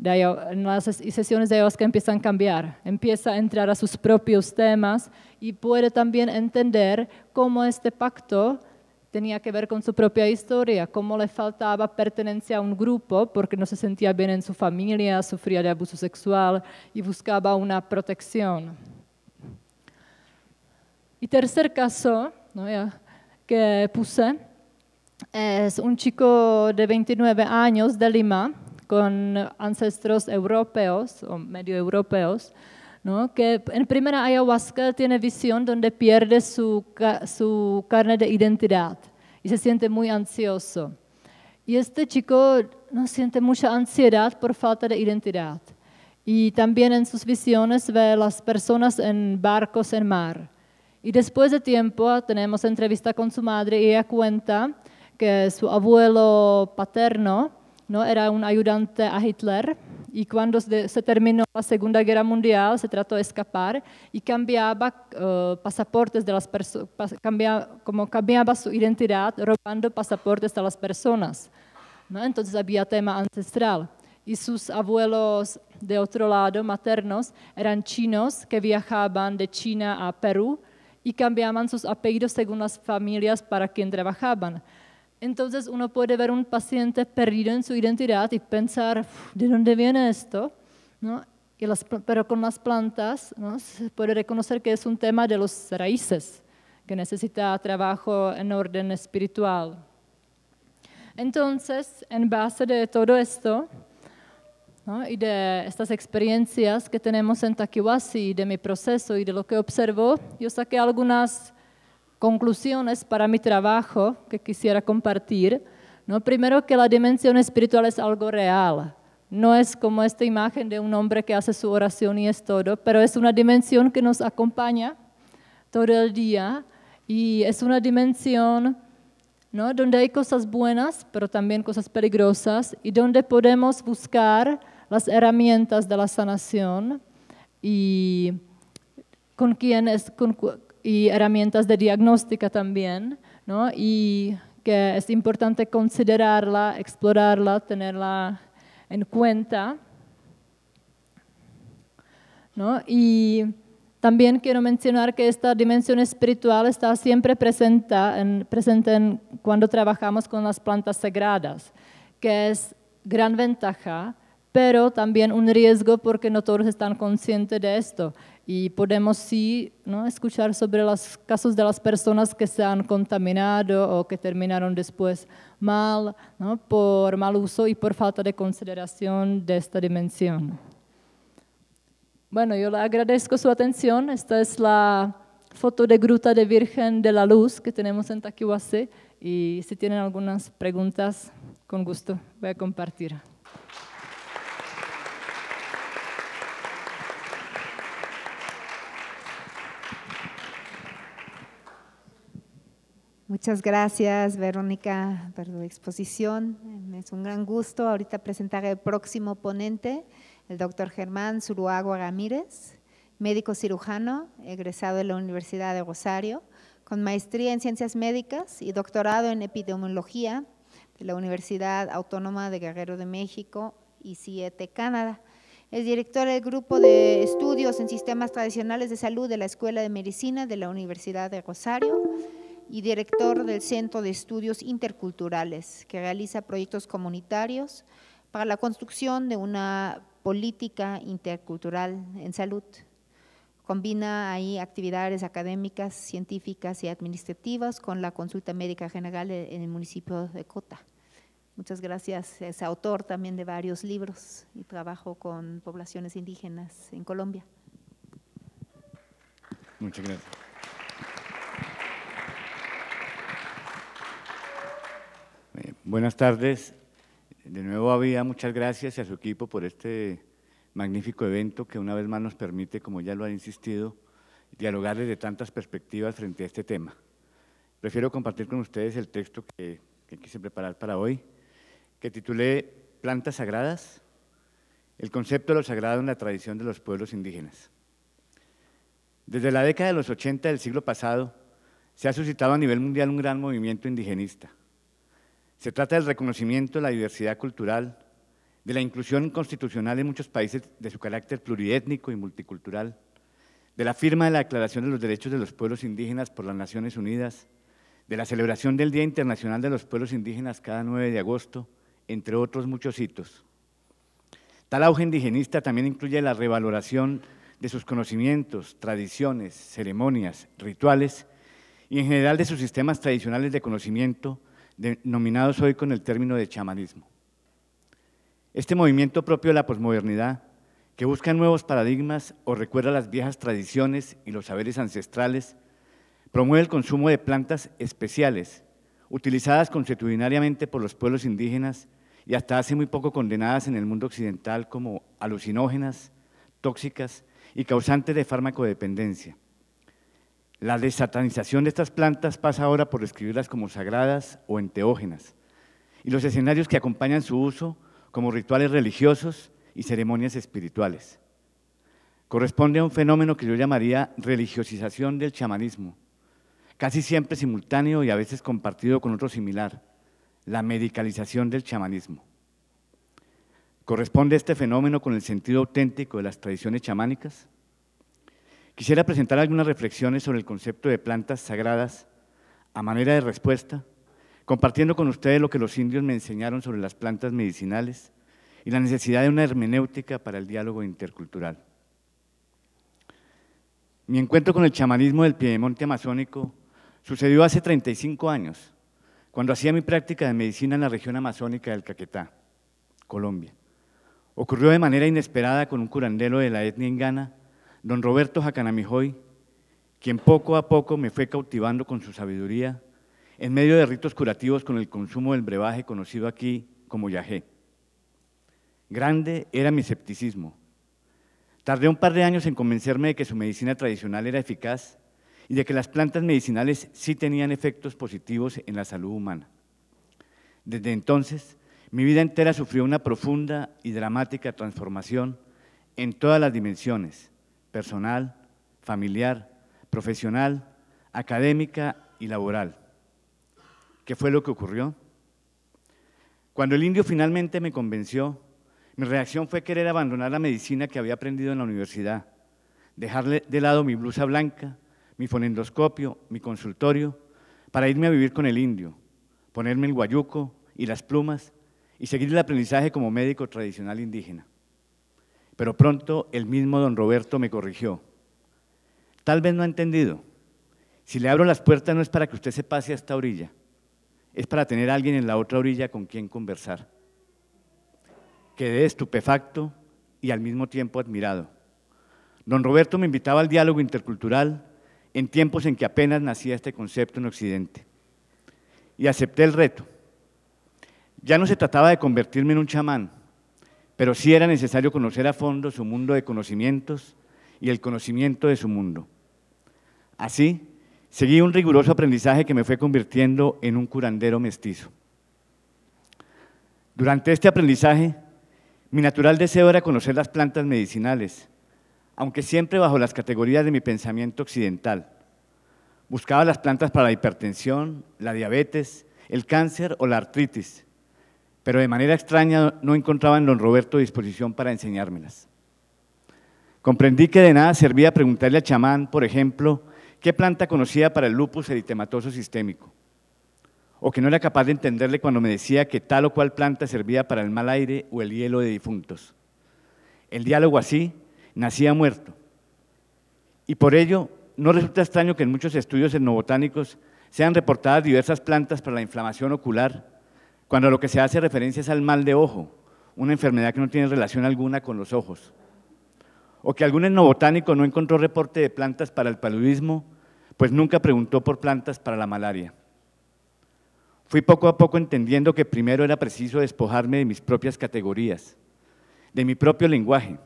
de, las sesiones de ellos que empiezan a cambiar, empieza a entrar a sus propios temas y puede también entender cómo este pacto tenía que ver con su propia historia, cómo le faltaba pertenencia a un grupo porque no se sentía bien en su familia, sufría de abuso sexual y buscaba una protección. Y tercer caso no, ya, que puse es un chico de 29 años de Lima, con ancestros europeos o medio europeos, ¿no? que en primera ayahuasca tiene visión donde pierde su, su carne de identidad y se siente muy ansioso. Y este chico no, siente mucha ansiedad por falta de identidad. Y también en sus visiones ve las personas en barcos en mar. Y después de tiempo tenemos entrevista con su madre y ella cuenta que su abuelo paterno ¿no? Era un ayudante a Hitler y cuando se terminó la Segunda Guerra Mundial se trató de escapar y cambiaba eh, pasaportes de las como cambiaba su identidad robando pasaportes a las personas. Entonces había tema ancestral. Y sus abuelos de otro lado, maternos, eran chinos que viajaban de China a Perú y cambiaban sus apellidos según las familias para quien trabajaban. Entonces uno puede ver un paciente perdido en su identidad y pensar, ¿de dónde viene esto? pero con las plantas se puede reconocer que es un tema de los raíces, que necesita trabajo en orden espiritual. Entonces, en base de todo esto y de estas experiencias que tenemos en Takiwasi, de mi proceso y de lo que observo, yo saqué algunas conclusiones para mi trabajo que quisiera compartir. ¿no? Primero que la dimensión espiritual es algo real. No es como esta imagen de un hombre que hace su oración y es todo, pero es una dimensión que nos acompaña todo el día y es una dimensión ¿no? donde hay cosas buenas, pero también cosas peligrosas y donde podemos buscar las herramientas de la sanación y con quién es, con, y herramientas de diagnóstica también, ¿no? y que es importante considerarla, explorarla, tenerla en cuenta. ¿no? Y también quiero mencionar que esta dimensión espiritual está siempre presente, presente cuando trabajamos con las plantas sagradas, que es gran ventaja, pero también un riesgo porque no todos están conscientes de esto. Y podemos sí ¿no? escuchar sobre los casos de las personas que se han contaminado o que terminaron después mal ¿no? por mal uso y por falta de consideración de esta dimensión. Bueno, yo le agradezco su atención. Esta es la foto de Gruta de Virgen de la Luz que tenemos en Takiwasi y si tienen algunas preguntas, con gusto voy a compartir. Muchas gracias, Verónica, por tu exposición. Es un gran gusto ahorita presentar al próximo ponente, el doctor Germán Zuruagua Ramírez, médico cirujano, egresado de la Universidad de Rosario, con maestría en ciencias médicas y doctorado en epidemiología de la Universidad Autónoma de Guerrero de México y siete Canadá. Es director del Grupo de Estudios en Sistemas Tradicionales de Salud de la Escuela de Medicina de la Universidad de Rosario y director del Centro de Estudios Interculturales, que realiza proyectos comunitarios para la construcción de una política intercultural en salud. Combina ahí actividades académicas, científicas y administrativas con la consulta médica general en el municipio de Cota. Muchas gracias. Es autor también de varios libros y trabajo con poblaciones indígenas en Colombia. Muchas gracias. Buenas tardes. De nuevo, había muchas gracias a su equipo por este magnífico evento que una vez más nos permite, como ya lo han insistido, dialogar desde tantas perspectivas frente a este tema. Prefiero compartir con ustedes el texto que, que quise preparar para hoy, que titulé Plantas Sagradas, el concepto de lo sagrado en la tradición de los pueblos indígenas. Desde la década de los 80 del siglo pasado, se ha suscitado a nivel mundial un gran movimiento indigenista se trata del reconocimiento de la diversidad cultural, de la inclusión constitucional en muchos países de su carácter pluriétnico y multicultural, de la firma de la Declaración de los Derechos de los Pueblos Indígenas por las Naciones Unidas, de la celebración del Día Internacional de los Pueblos Indígenas cada 9 de agosto, entre otros muchos hitos. Tal auge indigenista también incluye la revaloración de sus conocimientos, tradiciones, ceremonias, rituales y en general de sus sistemas tradicionales de conocimiento denominados hoy con el término de chamanismo. Este movimiento propio de la posmodernidad, que busca nuevos paradigmas o recuerda las viejas tradiciones y los saberes ancestrales, promueve el consumo de plantas especiales, utilizadas consuetudinariamente por los pueblos indígenas y hasta hace muy poco condenadas en el mundo occidental como alucinógenas, tóxicas y causantes de farmacodependencia. La desatanización de estas plantas pasa ahora por describirlas como sagradas o enteógenas, y los escenarios que acompañan su uso como rituales religiosos y ceremonias espirituales. Corresponde a un fenómeno que yo llamaría religiosización del chamanismo, casi siempre simultáneo y a veces compartido con otro similar, la medicalización del chamanismo. Corresponde este fenómeno con el sentido auténtico de las tradiciones chamánicas, Quisiera presentar algunas reflexiones sobre el concepto de plantas sagradas a manera de respuesta, compartiendo con ustedes lo que los indios me enseñaron sobre las plantas medicinales y la necesidad de una hermenéutica para el diálogo intercultural. Mi encuentro con el chamanismo del Piedemonte amazónico sucedió hace 35 años, cuando hacía mi práctica de medicina en la región amazónica del Caquetá, Colombia. Ocurrió de manera inesperada con un curandero de la etnia ingana don Roberto Jacanamijoy, quien poco a poco me fue cautivando con su sabiduría, en medio de ritos curativos con el consumo del brebaje conocido aquí como yagé. Grande era mi escepticismo. Tardé un par de años en convencerme de que su medicina tradicional era eficaz y de que las plantas medicinales sí tenían efectos positivos en la salud humana. Desde entonces, mi vida entera sufrió una profunda y dramática transformación en todas las dimensiones, personal, familiar, profesional, académica y laboral. ¿Qué fue lo que ocurrió? Cuando el indio finalmente me convenció, mi reacción fue querer abandonar la medicina que había aprendido en la universidad, dejarle de lado mi blusa blanca, mi fonendoscopio, mi consultorio, para irme a vivir con el indio, ponerme el guayuco y las plumas y seguir el aprendizaje como médico tradicional indígena. Pero pronto el mismo don Roberto me corrigió. Tal vez no ha entendido. Si le abro las puertas no es para que usted se pase a esta orilla, es para tener alguien en la otra orilla con quien conversar. Quedé estupefacto y al mismo tiempo admirado. Don Roberto me invitaba al diálogo intercultural en tiempos en que apenas nacía este concepto en Occidente. Y acepté el reto. Ya no se trataba de convertirme en un chamán, pero sí era necesario conocer a fondo su mundo de conocimientos y el conocimiento de su mundo. Así, seguí un riguroso aprendizaje que me fue convirtiendo en un curandero mestizo. Durante este aprendizaje, mi natural deseo era conocer las plantas medicinales, aunque siempre bajo las categorías de mi pensamiento occidental. Buscaba las plantas para la hipertensión, la diabetes, el cáncer o la artritis, pero de manera extraña no encontraba en don Roberto disposición para enseñármelas. Comprendí que de nada servía preguntarle al chamán, por ejemplo, qué planta conocía para el lupus eritematoso sistémico, o que no era capaz de entenderle cuando me decía que tal o cual planta servía para el mal aire o el hielo de difuntos. El diálogo así nacía muerto. Y por ello, no resulta extraño que en muchos estudios etnobotánicos sean reportadas diversas plantas para la inflamación ocular cuando lo que se hace referencia es al mal de ojo, una enfermedad que no tiene relación alguna con los ojos. O que algún etnobotánico no encontró reporte de plantas para el paludismo, pues nunca preguntó por plantas para la malaria. Fui poco a poco entendiendo que primero era preciso despojarme de mis propias categorías, de mi propio lenguaje,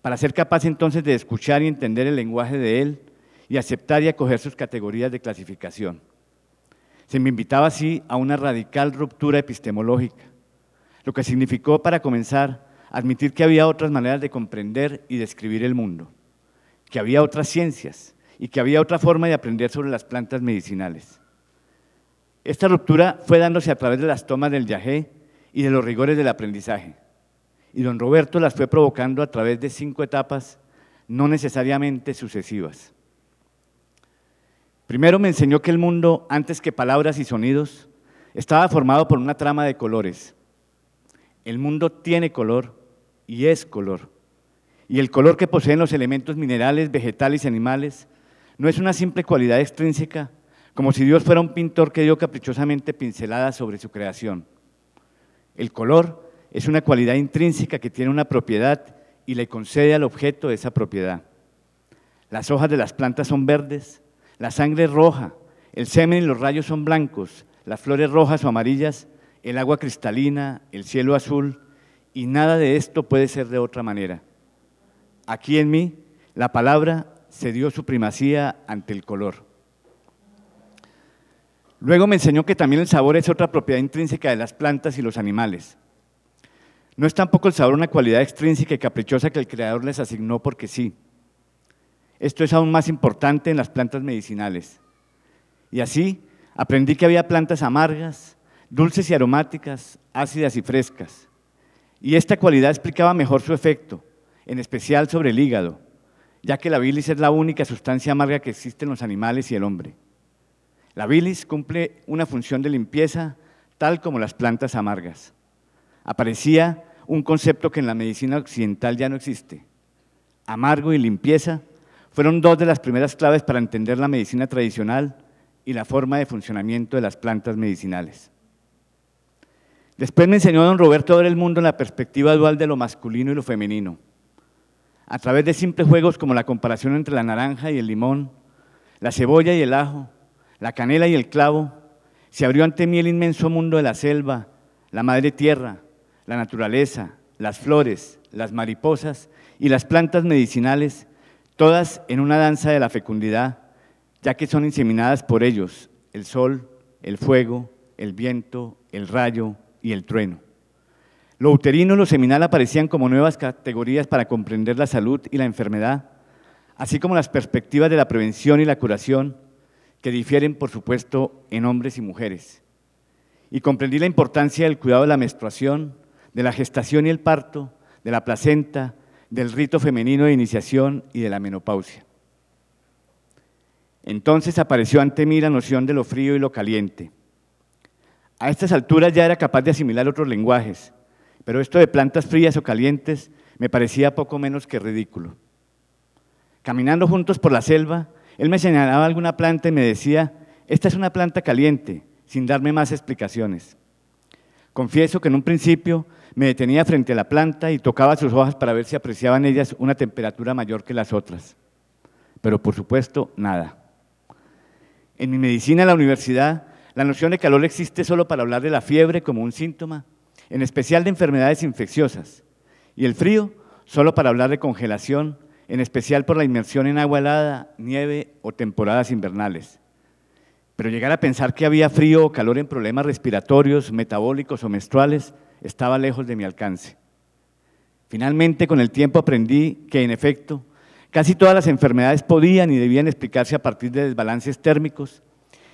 para ser capaz entonces de escuchar y entender el lenguaje de él y aceptar y acoger sus categorías de clasificación. Se me invitaba así a una radical ruptura epistemológica, lo que significó para comenzar admitir que había otras maneras de comprender y describir el mundo, que había otras ciencias y que había otra forma de aprender sobre las plantas medicinales. Esta ruptura fue dándose a través de las tomas del yagé y de los rigores del aprendizaje. Y don Roberto las fue provocando a través de cinco etapas no necesariamente sucesivas. Primero me enseñó que el mundo, antes que palabras y sonidos, estaba formado por una trama de colores. El mundo tiene color y es color. Y el color que poseen los elementos minerales, vegetales y animales no es una simple cualidad extrínseca, como si Dios fuera un pintor que dio caprichosamente pinceladas sobre su creación. El color es una cualidad intrínseca que tiene una propiedad y le concede al objeto esa propiedad. Las hojas de las plantas son verdes, la sangre es roja, el semen y los rayos son blancos, las flores rojas o amarillas, el agua cristalina, el cielo azul, y nada de esto puede ser de otra manera. Aquí en mí, la palabra se dio su primacía ante el color. Luego me enseñó que también el sabor es otra propiedad intrínseca de las plantas y los animales. No es tampoco el sabor una cualidad extrínseca y caprichosa que el Creador les asignó porque sí. Esto es aún más importante en las plantas medicinales. Y así aprendí que había plantas amargas, dulces y aromáticas, ácidas y frescas. Y esta cualidad explicaba mejor su efecto, en especial sobre el hígado, ya que la bilis es la única sustancia amarga que existe en los animales y el hombre. La bilis cumple una función de limpieza tal como las plantas amargas. Aparecía un concepto que en la medicina occidental ya no existe. Amargo y limpieza fueron dos de las primeras claves para entender la medicina tradicional y la forma de funcionamiento de las plantas medicinales. Después me enseñó don Roberto a ver el mundo en la perspectiva dual de lo masculino y lo femenino, a través de simples juegos como la comparación entre la naranja y el limón, la cebolla y el ajo, la canela y el clavo, se abrió ante mí el inmenso mundo de la selva, la madre tierra, la naturaleza, las flores, las mariposas y las plantas medicinales todas en una danza de la fecundidad, ya que son inseminadas por ellos el sol, el fuego, el viento, el rayo y el trueno. Lo uterino y lo seminal aparecían como nuevas categorías para comprender la salud y la enfermedad, así como las perspectivas de la prevención y la curación, que difieren, por supuesto, en hombres y mujeres. Y comprendí la importancia del cuidado de la menstruación, de la gestación y el parto, de la placenta, del rito femenino de iniciación y de la menopausia. Entonces apareció ante mí la noción de lo frío y lo caliente. A estas alturas ya era capaz de asimilar otros lenguajes, pero esto de plantas frías o calientes me parecía poco menos que ridículo. Caminando juntos por la selva, él me señalaba alguna planta y me decía, esta es una planta caliente, sin darme más explicaciones. Confieso que en un principio me detenía frente a la planta y tocaba sus hojas para ver si apreciaban ellas una temperatura mayor que las otras. Pero por supuesto, nada. En mi medicina en la universidad, la noción de calor existe solo para hablar de la fiebre como un síntoma, en especial de enfermedades infecciosas, y el frío solo para hablar de congelación, en especial por la inmersión en agua helada, nieve o temporadas invernales. Pero llegar a pensar que había frío o calor en problemas respiratorios, metabólicos o menstruales estaba lejos de mi alcance. Finalmente, con el tiempo aprendí que, en efecto, casi todas las enfermedades podían y debían explicarse a partir de desbalances térmicos,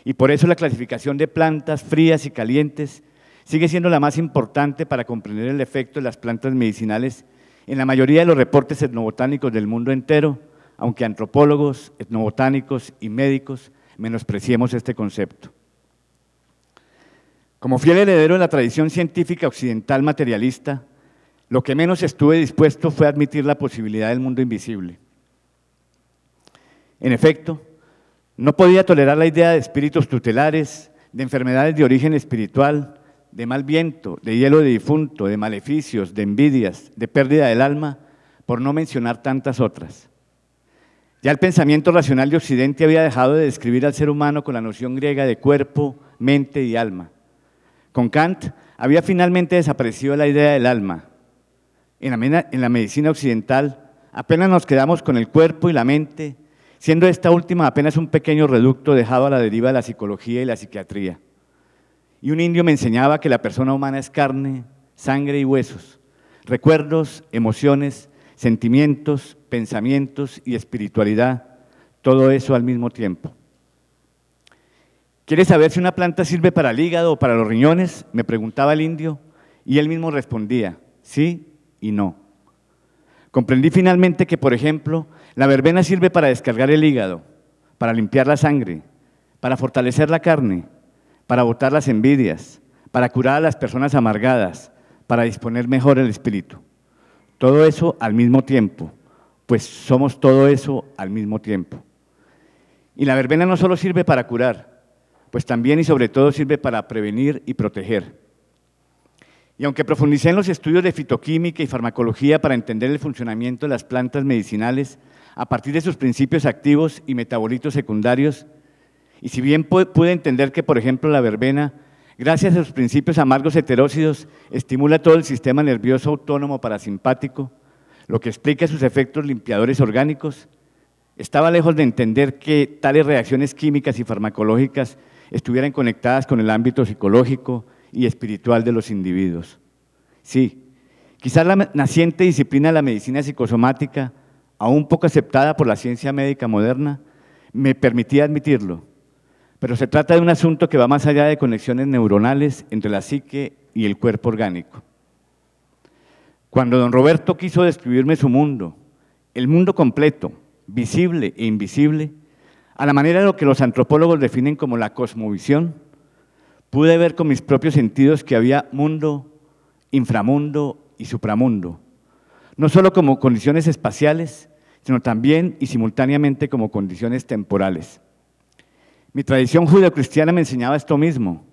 y por eso la clasificación de plantas frías y calientes sigue siendo la más importante para comprender el efecto de las plantas medicinales en la mayoría de los reportes etnobotánicos del mundo entero, aunque antropólogos, etnobotánicos y médicos menospreciemos este concepto. Como fiel heredero de la tradición científica occidental materialista, lo que menos estuve dispuesto fue admitir la posibilidad del mundo invisible. En efecto, no podía tolerar la idea de espíritus tutelares, de enfermedades de origen espiritual, de mal viento, de hielo de difunto, de maleficios, de envidias, de pérdida del alma, por no mencionar tantas otras. Ya el pensamiento racional de Occidente había dejado de describir al ser humano con la noción griega de cuerpo, mente y alma con Kant había finalmente desaparecido la idea del alma. En la, medicina occidental apenas nos quedamos con el cuerpo y la mente, siendo esta última apenas un pequeño reducto dejado a la deriva de la psicología y la psiquiatría. Y un indio me enseñaba que la persona humana es carne, sangre y huesos, recuerdos, emociones, sentimientos, pensamientos y espiritualidad, todo eso al mismo tiempo. ¿Quieres saber si una planta sirve para el hígado o para los riñones? Me preguntaba el indio y él mismo respondía, sí y no. Comprendí finalmente que, por ejemplo, la verbena sirve para descargar el hígado, para limpiar la sangre, para fortalecer la carne, para botar las envidias, para curar a las personas amargadas, para disponer mejor el espíritu. Todo eso al mismo tiempo, pues somos todo eso al mismo tiempo. Y la verbena no solo sirve para curar, pues también y sobre todo sirve para prevenir y proteger. Y aunque profundicé en los estudios de fitoquímica y farmacología para entender el funcionamiento de las plantas medicinales a partir de sus principios activos y metabolitos secundarios, y si bien pude entender que, por ejemplo, la verbena, gracias a sus principios amargos heterócidos, estimula todo el sistema nervioso autónomo parasimpático, lo que explica sus efectos limpiadores orgánicos, estaba lejos de entender que tales reacciones químicas y farmacológicas estuvieran conectadas con el ámbito psicológico y espiritual de los individuos. Sí, quizás la naciente disciplina de la medicina psicosomática, aún poco aceptada por la ciencia médica moderna, me permitía admitirlo, pero se trata de un asunto que va más allá de conexiones neuronales entre la psique y el cuerpo orgánico. Cuando don Roberto quiso describirme su mundo, el mundo completo, visible e invisible, a la manera de lo que los antropólogos definen como la cosmovisión, pude ver con mis propios sentidos que había mundo, inframundo y supramundo, no solo como condiciones espaciales, sino también y simultáneamente como condiciones temporales. Mi tradición judeocristiana me enseñaba esto mismo,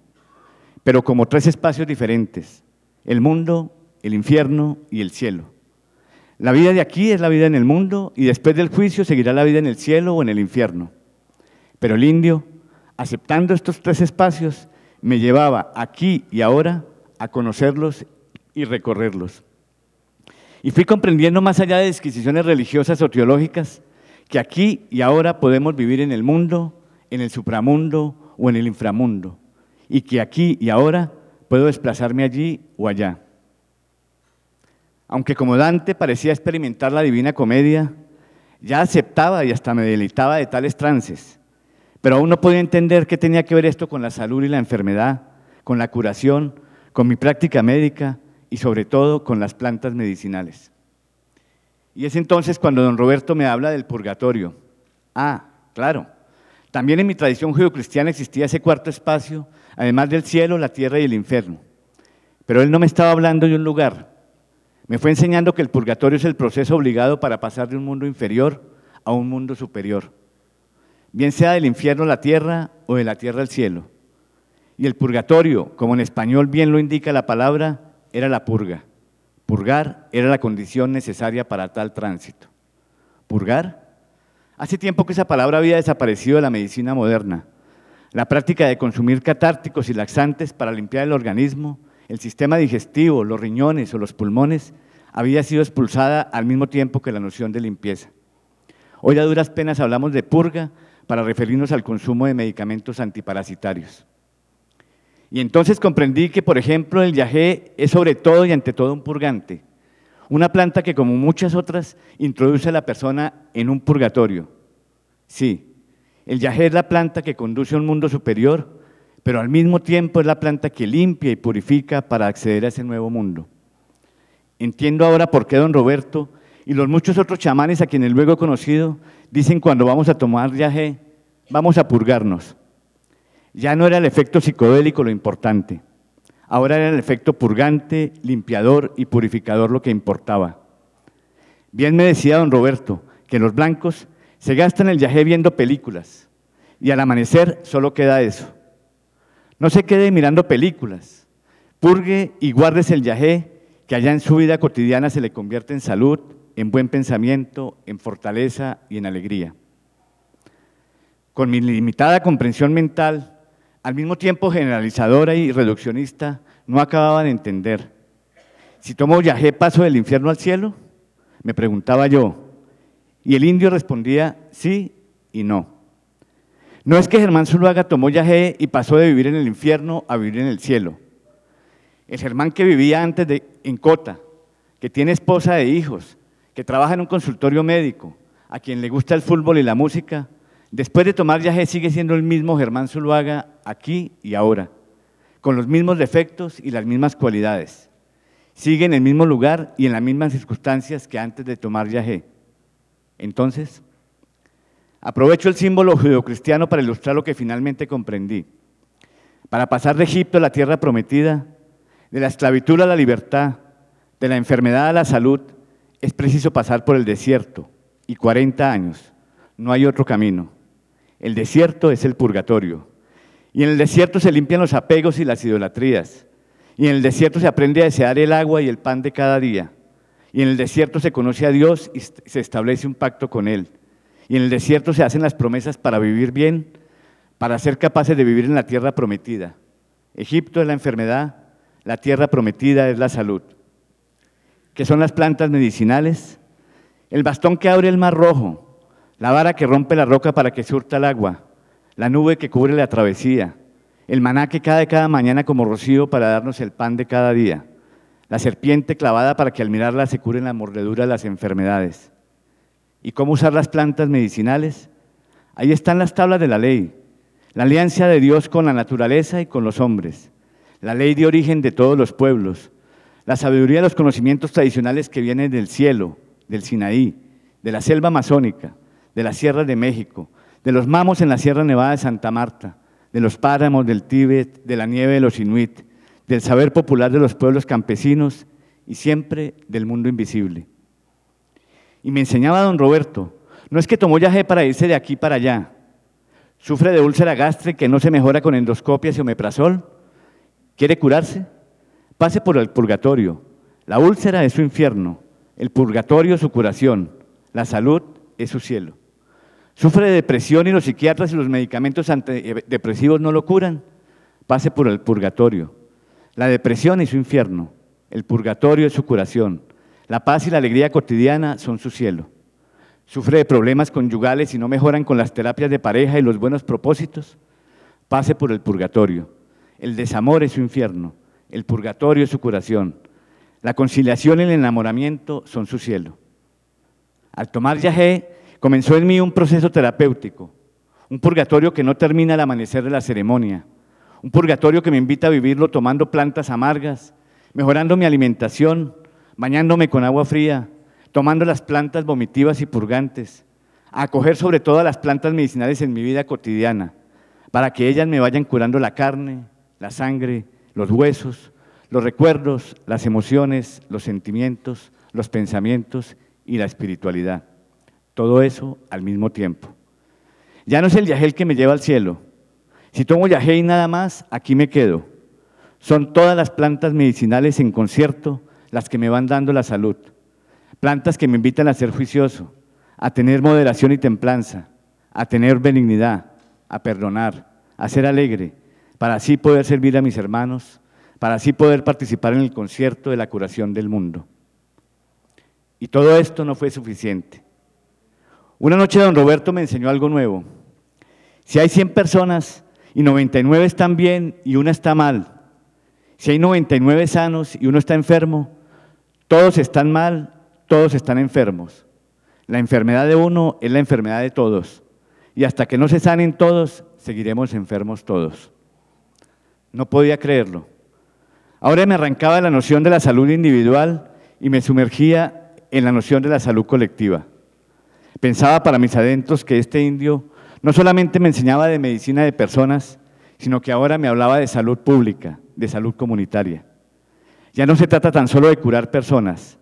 pero como tres espacios diferentes, el mundo, el infierno y el cielo. La vida de aquí es la vida en el mundo y después del juicio seguirá la vida en el cielo o en el infierno. Pero el indio, aceptando estos tres espacios, me llevaba aquí y ahora a conocerlos y recorrerlos. Y fui comprendiendo más allá de disquisiciones religiosas o teológicas, que aquí y ahora podemos vivir en el mundo, en el supramundo o en el inframundo, y que aquí y ahora puedo desplazarme allí o allá. Aunque como Dante parecía experimentar la divina comedia, ya aceptaba y hasta me deleitaba de tales trances, pero aún no podía entender qué tenía que ver esto con la salud y la enfermedad, con la curación, con mi práctica médica y sobre todo con las plantas medicinales. Y es entonces cuando don Roberto me habla del purgatorio. Ah, claro. También en mi tradición judio-cristiana existía ese cuarto espacio, además del cielo, la tierra y el infierno. Pero él no me estaba hablando de un lugar. Me fue enseñando que el purgatorio es el proceso obligado para pasar de un mundo inferior a un mundo superior bien sea del infierno a la tierra o de la tierra al cielo. Y el purgatorio, como en español bien lo indica la palabra, era la purga. Purgar era la condición necesaria para tal tránsito. ¿Purgar? Hace tiempo que esa palabra había desaparecido de la medicina moderna. La práctica de consumir catárticos y laxantes para limpiar el organismo, el sistema digestivo, los riñones o los pulmones, había sido expulsada al mismo tiempo que la noción de limpieza. Hoy a duras penas hablamos de purga para referirnos al consumo de medicamentos antiparasitarios. Y entonces comprendí que, por ejemplo, el yagé es sobre todo y ante todo un purgante, una planta que como muchas otras introduce a la persona en un purgatorio. Sí, el yagé es la planta que conduce a un mundo superior, pero al mismo tiempo es la planta que limpia y purifica para acceder a ese nuevo mundo. Entiendo ahora por qué don Roberto y los muchos otros chamanes a quienes luego he conocido, dicen cuando vamos a tomar viaje, vamos a purgarnos. Ya no era el efecto psicodélico lo importante, ahora era el efecto purgante, limpiador y purificador lo que importaba. Bien me decía don Roberto que los blancos se gastan el viaje viendo películas y al amanecer solo queda eso. No se quede mirando películas, purgue y guardes el yajé que allá en su vida cotidiana se le convierte en salud, en buen pensamiento, en fortaleza y en alegría. Con mi limitada comprensión mental, al mismo tiempo generalizadora y reduccionista, no acababa de entender. Si tomo yajé paso del infierno al cielo, me preguntaba yo. Y el indio respondía sí y no. No es que Germán Zuluaga tomó yajé y pasó de vivir en el infierno a vivir en el cielo. El Germán que vivía antes de, en Cota, que tiene esposa e hijos, que trabaja en un consultorio médico, a quien le gusta el fútbol y la música, después de tomar viaje sigue siendo el mismo Germán Zuluaga aquí y ahora, con los mismos defectos y las mismas cualidades. Sigue en el mismo lugar y en las mismas circunstancias que antes de tomar viaje. Entonces, aprovecho el símbolo judeocristiano para ilustrar lo que finalmente comprendí. Para pasar de Egipto a la tierra prometida, de la esclavitud a la libertad, de la enfermedad a la salud, es preciso pasar por el desierto y 40 años. No hay otro camino. El desierto es el purgatorio. Y en el desierto se limpian los apegos y las idolatrías. Y en el desierto se aprende a desear el agua y el pan de cada día. Y en el desierto se conoce a Dios y se establece un pacto con Él. Y en el desierto se hacen las promesas para vivir bien, para ser capaces de vivir en la tierra prometida. Egipto es la enfermedad, la tierra prometida es la salud que son las plantas medicinales, el bastón que abre el mar rojo, la vara que rompe la roca para que surta el agua, la nube que cubre la travesía, el maná que cae cada mañana como rocío para darnos el pan de cada día, la serpiente clavada para que al mirarla se cure la mordedura de las enfermedades. ¿Y cómo usar las plantas medicinales? Ahí están las tablas de la ley, la alianza de Dios con la naturaleza y con los hombres, la ley de origen de todos los pueblos, la sabiduría de los conocimientos tradicionales que vienen del cielo, del Sinaí, de la selva amazónica, de las sierras de México, de los mamos en la Sierra Nevada de Santa Marta, de los páramos del Tíbet, de la nieve de los Inuit, del saber popular de los pueblos campesinos y siempre del mundo invisible. Y me enseñaba don Roberto, no es que tomó viaje para irse de aquí para allá, sufre de úlcera gástrica que no se mejora con endoscopias y omeprazol, quiere curarse, Pase por el purgatorio. La úlcera es su infierno, el purgatorio es su curación, la salud es su cielo. Sufre de depresión y los psiquiatras y los medicamentos antidepresivos no lo curan. Pase por el purgatorio. La depresión es su infierno, el purgatorio es su curación, la paz y la alegría cotidiana son su cielo. Sufre de problemas conyugales y no mejoran con las terapias de pareja y los buenos propósitos. Pase por el purgatorio. El desamor es su infierno, el purgatorio es su curación, la conciliación y el enamoramiento son su cielo. Al tomar yagé, comenzó en mí un proceso terapéutico, un purgatorio que no termina al amanecer de la ceremonia, un purgatorio que me invita a vivirlo tomando plantas amargas, mejorando mi alimentación, bañándome con agua fría, tomando las plantas vomitivas y purgantes, a acoger sobre todo a las plantas medicinales en mi vida cotidiana, para que ellas me vayan curando la carne, la sangre, los huesos, los recuerdos, las emociones, los sentimientos, los pensamientos y la espiritualidad. Todo eso al mismo tiempo. Ya no es el yajé que me lleva al cielo. Si tomo yajé y nada más, aquí me quedo. Son todas las plantas medicinales en concierto las que me van dando la salud. Plantas que me invitan a ser juicioso, a tener moderación y templanza, a tener benignidad, a perdonar, a ser alegre, para así poder servir a mis hermanos, para así poder participar en el concierto de la curación del mundo. Y todo esto no fue suficiente. Una noche don Roberto me enseñó algo nuevo. Si hay 100 personas y 99 están bien y una está mal, si hay 99 sanos y uno está enfermo, todos están mal, todos están enfermos. La enfermedad de uno es la enfermedad de todos. Y hasta que no se sanen todos, seguiremos enfermos todos. No podía creerlo. Ahora me arrancaba la noción de la salud individual y me sumergía en la noción de la salud colectiva. Pensaba para mis adentros que este indio no solamente me enseñaba de medicina de personas, sino que ahora me hablaba de salud pública, de salud comunitaria. Ya no se trata tan solo de curar personas.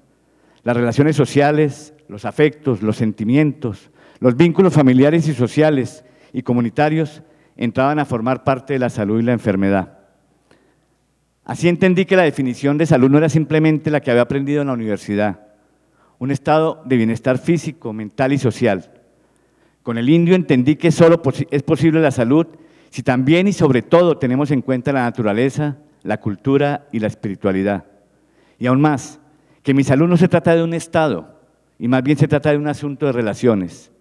Las relaciones sociales, los afectos, los sentimientos, los vínculos familiares y sociales y comunitarios entraban a formar parte de la salud y la enfermedad. Así entendí que la definición de salud no era simplemente la que había aprendido en la universidad, un estado de bienestar físico, mental y social. Con el indio entendí que solo es posible la salud si también y sobre todo tenemos en cuenta la naturaleza, la cultura y la espiritualidad. Y aún más, que mi salud no se trata de un estado, y más bien se trata de un asunto de relaciones.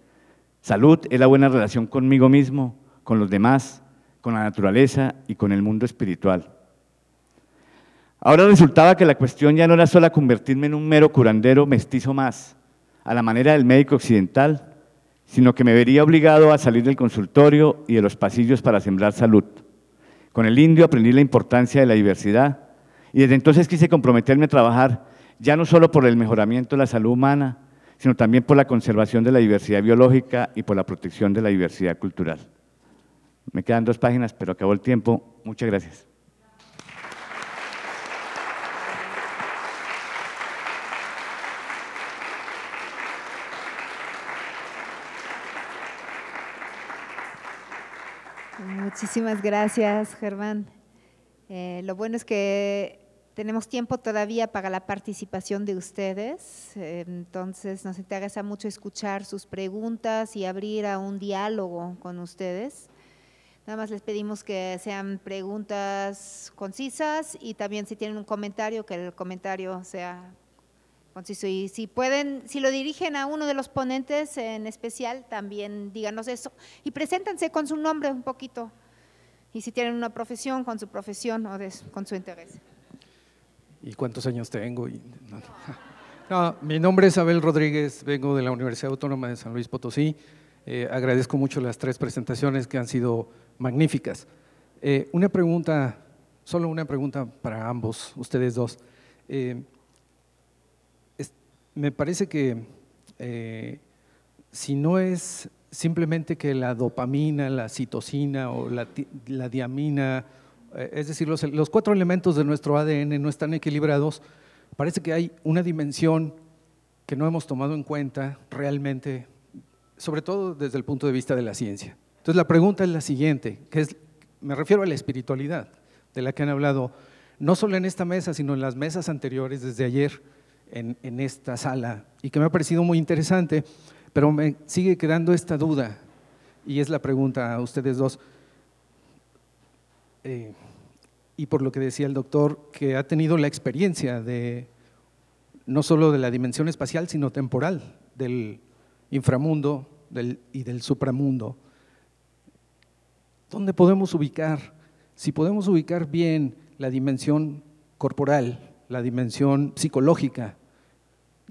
Salud es la buena relación conmigo mismo, con los demás, con la naturaleza y con el mundo espiritual. Ahora resultaba que la cuestión ya no era solo convertirme en un mero curandero mestizo más, a la manera del médico occidental, sino que me vería obligado a salir del consultorio y de los pasillos para sembrar salud. Con el indio aprendí la importancia de la diversidad y desde entonces quise comprometerme a trabajar ya no solo por el mejoramiento de la salud humana, sino también por la conservación de la diversidad biológica y por la protección de la diversidad cultural. Me quedan dos páginas, pero acabó el tiempo. Muchas gracias. Muchísimas gracias, Germán. Eh, lo bueno es que tenemos tiempo todavía para la participación de ustedes, eh, entonces nos interesa mucho escuchar sus preguntas y abrir a un diálogo con ustedes. Nada más les pedimos que sean preguntas concisas y también si tienen un comentario, que el comentario sea conciso. Y si pueden, si lo dirigen a uno de los ponentes en especial, también díganos eso. Y preséntense con su nombre un poquito y si tienen una profesión con su profesión o con su interés. ¿Y cuántos años tengo? Y, mi nombre es Abel Rodríguez, vengo de la Universidad Autónoma de San Luis Potosí. Eh, agradezco mucho las tres presentaciones que han sido magníficas. Eh, una pregunta, solo una pregunta para ambos, ustedes dos. Eh, me parece que si no es simplemente que la dopamina, la citocina o la, diamina, eh, es decir, los, cuatro elementos de nuestro ADN no están equilibrados, parece que hay una dimensión que no hemos tomado en cuenta realmente, sobre todo desde el punto de vista de la ciencia. Entonces la pregunta es la siguiente, que es, me refiero a la espiritualidad, de la que han hablado no solo en esta mesa, sino en las mesas anteriores desde ayer en, en esta sala, y que me ha parecido muy interesante pero me sigue quedando esta duda y es la pregunta a ustedes dos. Eh, y por lo que decía el doctor, que ha tenido la experiencia de no solo de la dimensión espacial, sino temporal, del inframundo y del supramundo. ¿Dónde podemos ubicar? Si podemos ubicar bien la dimensión corporal, la dimensión psicológica,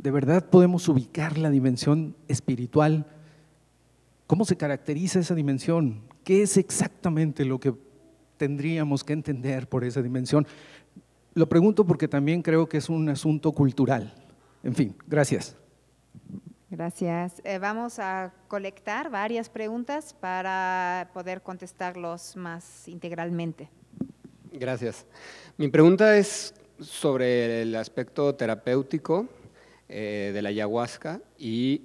¿De verdad podemos ubicar la dimensión espiritual? ¿Cómo se caracteriza esa dimensión? ¿Qué es exactamente lo que tendríamos que entender por esa dimensión? Lo pregunto porque también creo que es un asunto cultural. En fin, gracias. Gracias. Eh, vamos a colectar varias preguntas para poder contestarlos más integralmente. Gracias. Mi pregunta es sobre el aspecto terapéutico eh, de la ayahuasca y,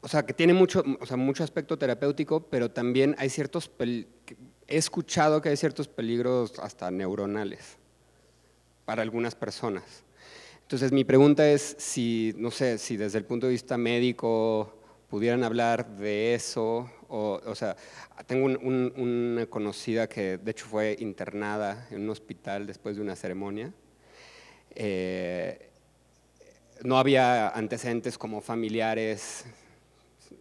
o sea, que tiene mucho, mucho aspecto terapéutico, pero también hay ciertos, he escuchado que hay ciertos peligros hasta neuronales para algunas personas. Entonces mi pregunta es si, no sé, si desde el punto de vista médico pudieran hablar de eso, o, o sea, tengo una conocida que de hecho fue internada en un hospital después de una ceremonia. Eh, no había antecedentes como familiares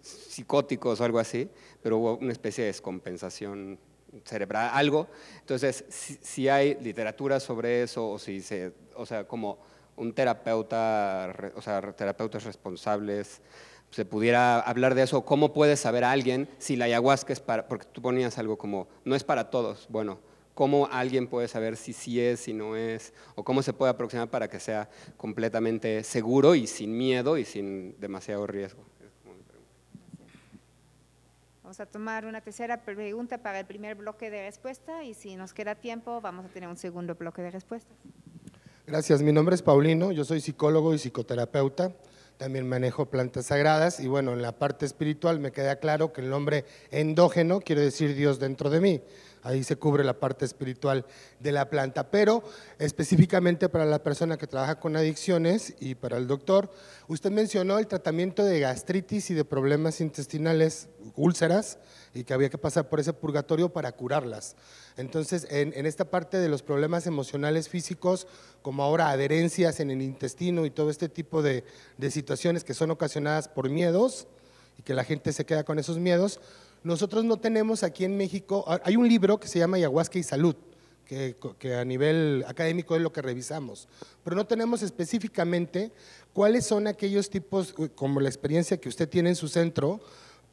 psicóticos o algo así, pero hubo una especie de descompensación cerebral, algo. Entonces, si, hay literatura sobre eso, o si se, o sea, como un terapeuta, o sea, terapeutas responsables, se pudiera hablar de eso, cómo puede saber a alguien si la ayahuasca es para, porque tú ponías algo como, no es para todos, bueno, cómo alguien puede saber si sí es, si no es, o cómo se puede aproximar para que sea completamente seguro y sin miedo y sin demasiado riesgo. Vamos a tomar una tercera pregunta para el primer bloque de respuesta y si nos queda tiempo vamos a tener un segundo bloque de respuesta. Gracias, mi nombre es Paulino, yo soy psicólogo y psicoterapeuta, también manejo plantas sagradas y bueno, en la parte espiritual me queda claro que el nombre endógeno quiere decir Dios dentro de mí. Ahí se cubre la parte espiritual de la planta. Pero específicamente para la persona que trabaja con adicciones y para el doctor, usted mencionó el tratamiento de gastritis y de problemas intestinales, úlceras, y que había que pasar por ese purgatorio para curarlas. Entonces, en, esta parte de los problemas emocionales, físicos, como ahora adherencias en el intestino y todo este tipo de, de situaciones que son ocasionadas por miedos y que la gente se queda con esos miedos, nosotros no tenemos aquí en México, ah, hay un libro que se llama Ayahuasca y Salud, que, a nivel académico es lo que revisamos, pero no tenemos específicamente cuáles son aquellos tipos, como la experiencia que usted tiene en su centro,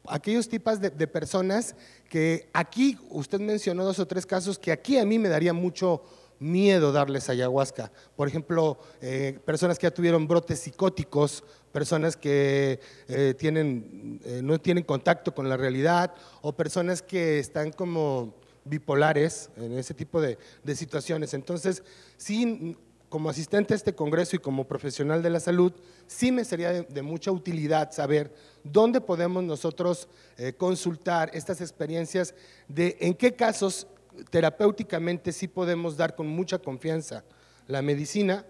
aquellos tipos de, personas que aquí, usted mencionó dos o tres casos que aquí a mí me daría mucho miedo darles ayahuasca. Por ejemplo, eh, personas que ya tuvieron brotes psicóticos, personas que eh, eh, no tienen contacto con la realidad o personas que están como bipolares en ese tipo de, situaciones. Entonces, sí, como asistente a este congreso y como profesional de la salud, sí me sería de, mucha utilidad saber dónde podemos nosotros eh, consultar estas experiencias de en qué casos terapéuticamente sí podemos dar con mucha confianza la medicina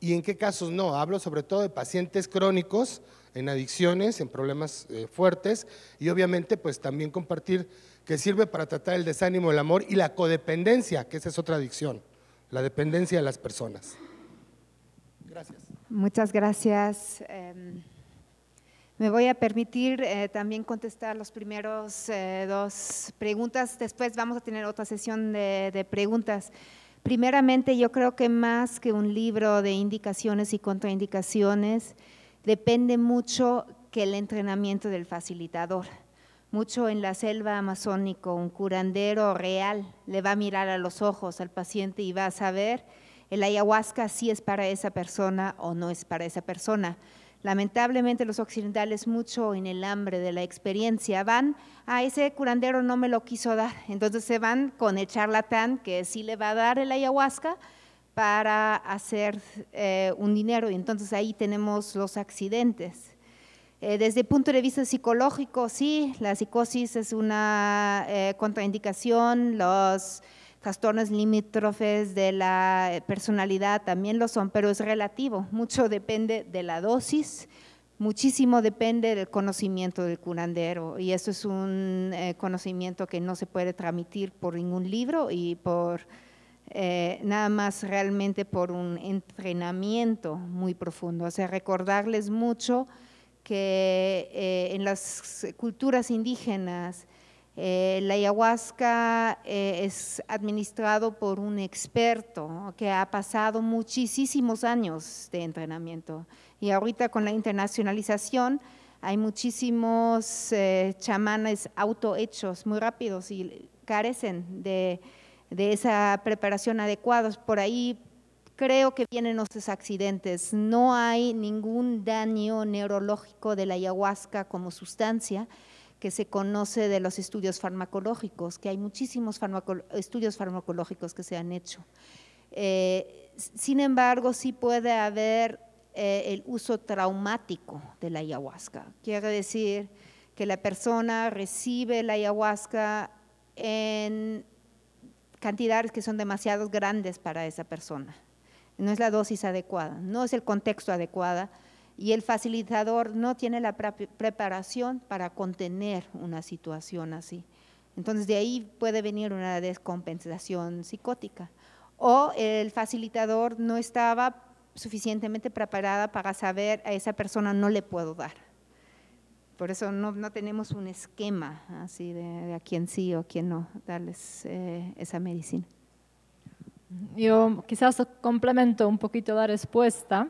y en qué casos no. Hablo sobre todo de pacientes crónicos en adicciones, en problemas eh, fuertes y obviamente pues también compartir que sirve para tratar el desánimo, el amor y la codependencia, que esa es otra adicción, la dependencia de las personas. Gracias. Muchas gracias. Em, me voy a permitir eh, también contestar los primeros eh, dos preguntas. Después vamos a tener otra sesión de, de preguntas. Primeramente, yo creo que más que un libro de indicaciones y contraindicaciones, depende mucho que el entrenamiento del facilitador. Mucho en la selva amazónica, un curandero real le va a mirar a los ojos al paciente y va a saber el ayahuasca si es para esa persona o no es para esa persona. Lamentablemente los occidentales mucho en el hambre de la experiencia van a ese curandero no me lo quiso dar, entonces se van con el charlatán que sí le va a dar el ayahuasca para hacer eh, un dinero y entonces ahí tenemos los accidentes. Eh, desde el punto de vista psicológico, sí, la psicosis es una eh, contraindicación, los trastornos limítrofes de la eh, personalidad también lo son, pero es relativo, mucho depende de la dosis, muchísimo depende del conocimiento del curandero y eso es un eh, conocimiento que no se puede transmitir por ningún libro y por eh, nada más realmente por un entrenamiento muy profundo. O sea, recordarles mucho que en las culturas indígenas eh, la ayahuasca eh, es administrado por un experto que ha pasado muchísimos años de entrenamiento. Y ahorita con la internacionalización hay muchísimos eh, chamanes autohechos muy rápidos y carecen de, de esa preparación adecuada. Por ahí creo que vienen los accidentes. No hay ningún daño neurológico de la ayahuasca como sustancia que se conoce de los estudios farmacológicos, que hay muchísimos estudios farmacológicos que se han hecho. Eh, sin embargo, sí puede haber eh, el uso traumático de la ayahuasca. Quiere decir que la persona recibe la ayahuasca en cantidades que son demasiado grandes para esa persona. No es la dosis adecuada, no es el contexto adecuado y el facilitador no tiene la preparación para contener una situación así. Entonces de ahí puede venir una descompensación psicótica. O el facilitador no estaba suficientemente preparada para saber a esa persona no le puedo dar. Por eso no, tenemos un esquema así de, a quién sí o a quién no darles eh, esa medicina. Yo quizás complemento un poquito la respuesta.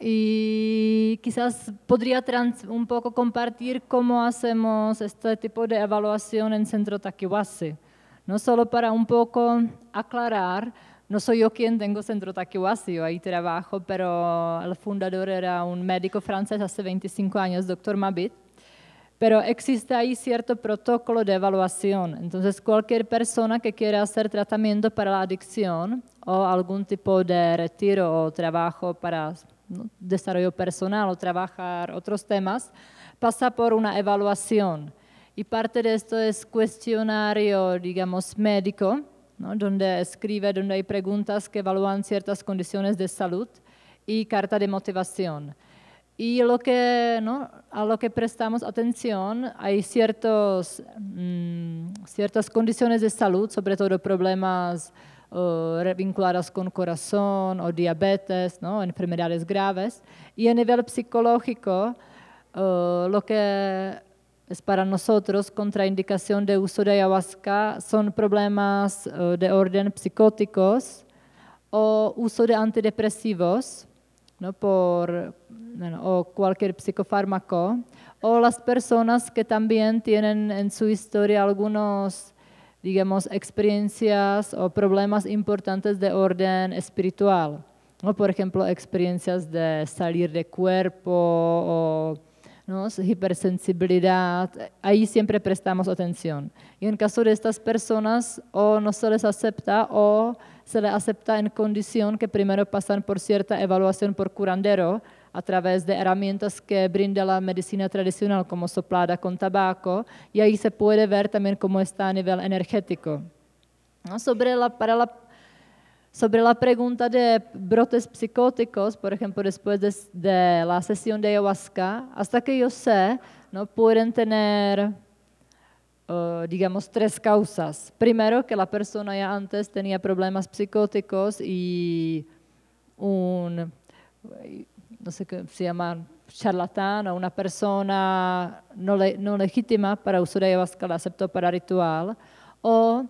Y quizás podría un poco compartir cómo hacemos este tipo de evaluación en Centro Takiwasi. No solo para un poco aclarar, no soy yo quien tengo Centro Takiwasi, yo ahí trabajo, pero el fundador era un médico francés hace 25 años, doctor Mabit. Pero existe ahí cierto protocolo de evaluación. Entonces, cualquier persona que quiera hacer tratamiento para la adicción o algún tipo de retiro o trabajo para desarrollo personal o trabajar otros temas, pasa por una evaluación. Y parte de esto es cuestionario, digamos, médico, donde escribe, donde hay preguntas que evalúan ciertas condiciones de salud y carta de motivación. Y a lo que prestamos atención, hay ciertos, mm, ciertas condiciones de salud, sobre todo problemas vinculadas con corazón o diabetes, ¿no? enfermedades graves. Y a nivel psicológico, lo que es para nosotros contraindicación de uso de ayahuasca son problemas de orden psicóticos o uso de antidepresivos ¿no? Por, o cualquier psicofármaco, o las personas que también tienen en su historia algunos digamos, experiencias o problemas importantes de orden espiritual. o Por ejemplo, experiencias de salir de cuerpo o ¿no? hipersensibilidad. Ahí siempre prestamos atención. Y en caso de estas personas, o no se les acepta o se les acepta en condición que primero pasan por cierta evaluación por curandero, a través de herramientas que brinda la medicina tradicional, como soplada con tabaco, y ahí se puede ver también cómo está a nivel energético. Sobre, la, sobre la pregunta de brotes psicóticos, por ejemplo, después de, la sesión de ayahuasca, hasta que yo sé, ¿no? pueden tener eh, digamos, tres causas. Primero, que la persona ya antes tenía problemas psicóticos y un, no sé qué se llama, charlatán o una persona no, legítima para usar ayahuasca la aceptó para ritual, o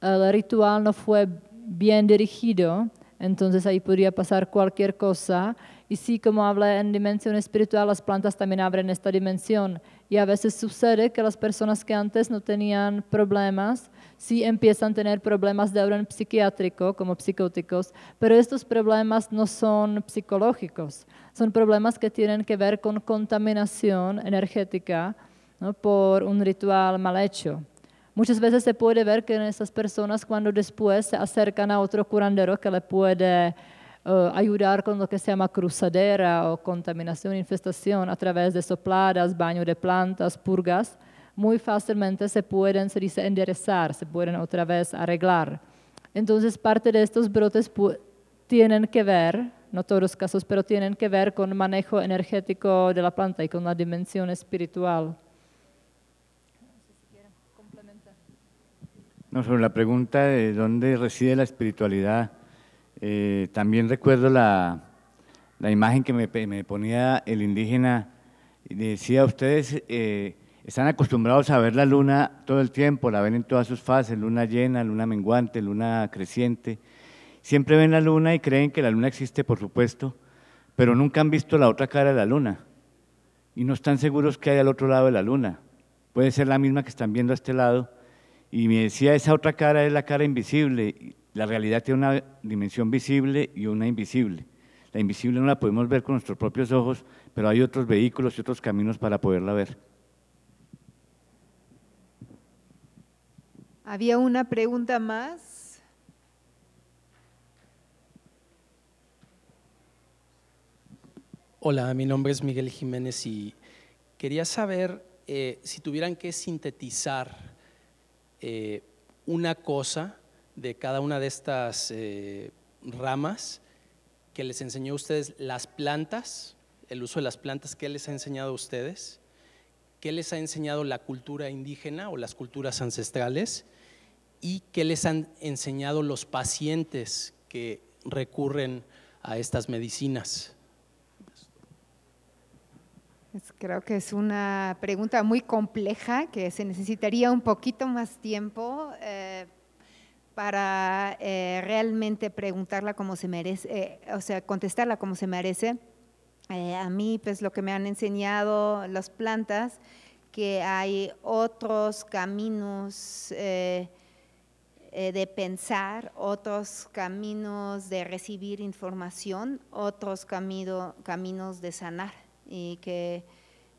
eh, el ritual no fue bien dirigido, entonces ahí podría pasar cualquier cosa. Y sí, como habla en dimensión espiritual, las plantas también abren esta dimensión. Y a veces sucede que las personas que antes no tenían problemas, sí empiezan a tener problemas de orden psiquiátrico, como psicóticos, pero estos problemas no son psicológicos, son problemas que tienen que ver con contaminación energética por un ritual mal hecho. Muchas veces se puede ver que en esas personas cuando después se acercan a otro curandero que le puede eh, ayudar con lo que se llama cruzadera o contaminación, infestación a través de sopladas, baño de plantas, purgas muy fácilmente se pueden, se dice, enderezar, se pueden otra vez arreglar. Entonces, parte de estos brotes tienen que ver, no todos los casos, pero tienen que ver con manejo energético de la planta y con la dimensión espiritual. No, sobre la pregunta de dónde reside la espiritualidad, eh, también recuerdo la, imagen que me, ponía el indígena, y decía, ustedes eh, están acostumbrados a ver la luna todo el tiempo, la ven en todas sus fases, luna llena, luna menguante, luna creciente. Siempre ven la luna y creen que la luna existe, por supuesto, pero nunca han visto la otra cara de la luna y no están seguros que hay al otro lado de la luna. Puede ser la misma que están viendo a este lado. Y me decía, esa otra cara es la cara invisible. La realidad tiene una dimensión visible y una invisible. La invisible no la podemos ver con nuestros propios ojos, pero hay otros vehículos y otros caminos para poderla ver. Había una pregunta más. Hola, mi nombre es Miguel Jiménez y quería saber eh, si tuvieran que sintetizar eh, una cosa de cada una de estas eh, ramas que les enseñó a ustedes, las plantas, el uso de las plantas, ¿qué les ha enseñado a ustedes? ¿Qué les ha enseñado la cultura indígena o las culturas ancestrales? y qué les han enseñado los pacientes que recurren a estas medicinas. Pues creo que es una pregunta muy compleja que se necesitaría un poquito más tiempo eh, para eh, realmente preguntarla como se merece, eh, o sea, contestarla como se merece. a mí, pues lo que me han enseñado las plantas, que hay otros caminos eh, de pensar, otros caminos de recibir información, otros caminos de sanar y que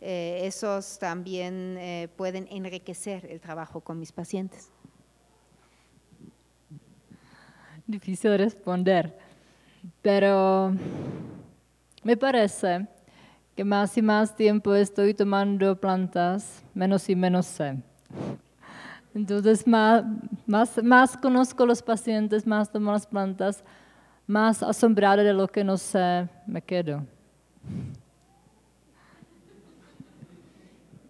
eh, esos también eh, pueden enriquecer el trabajo con mis pacientes. Difícil responder, pero me parece que más y más tiempo estoy tomando plantas, menos y menos sé. Entonces, más, más, más conozco los pacientes, más tomo las plantas, más asombrado de lo que no sé me quedo.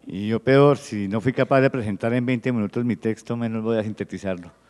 Y yo peor, si no fui capaz de presentar en 20 minutos mi texto, menos voy a sintetizarlo.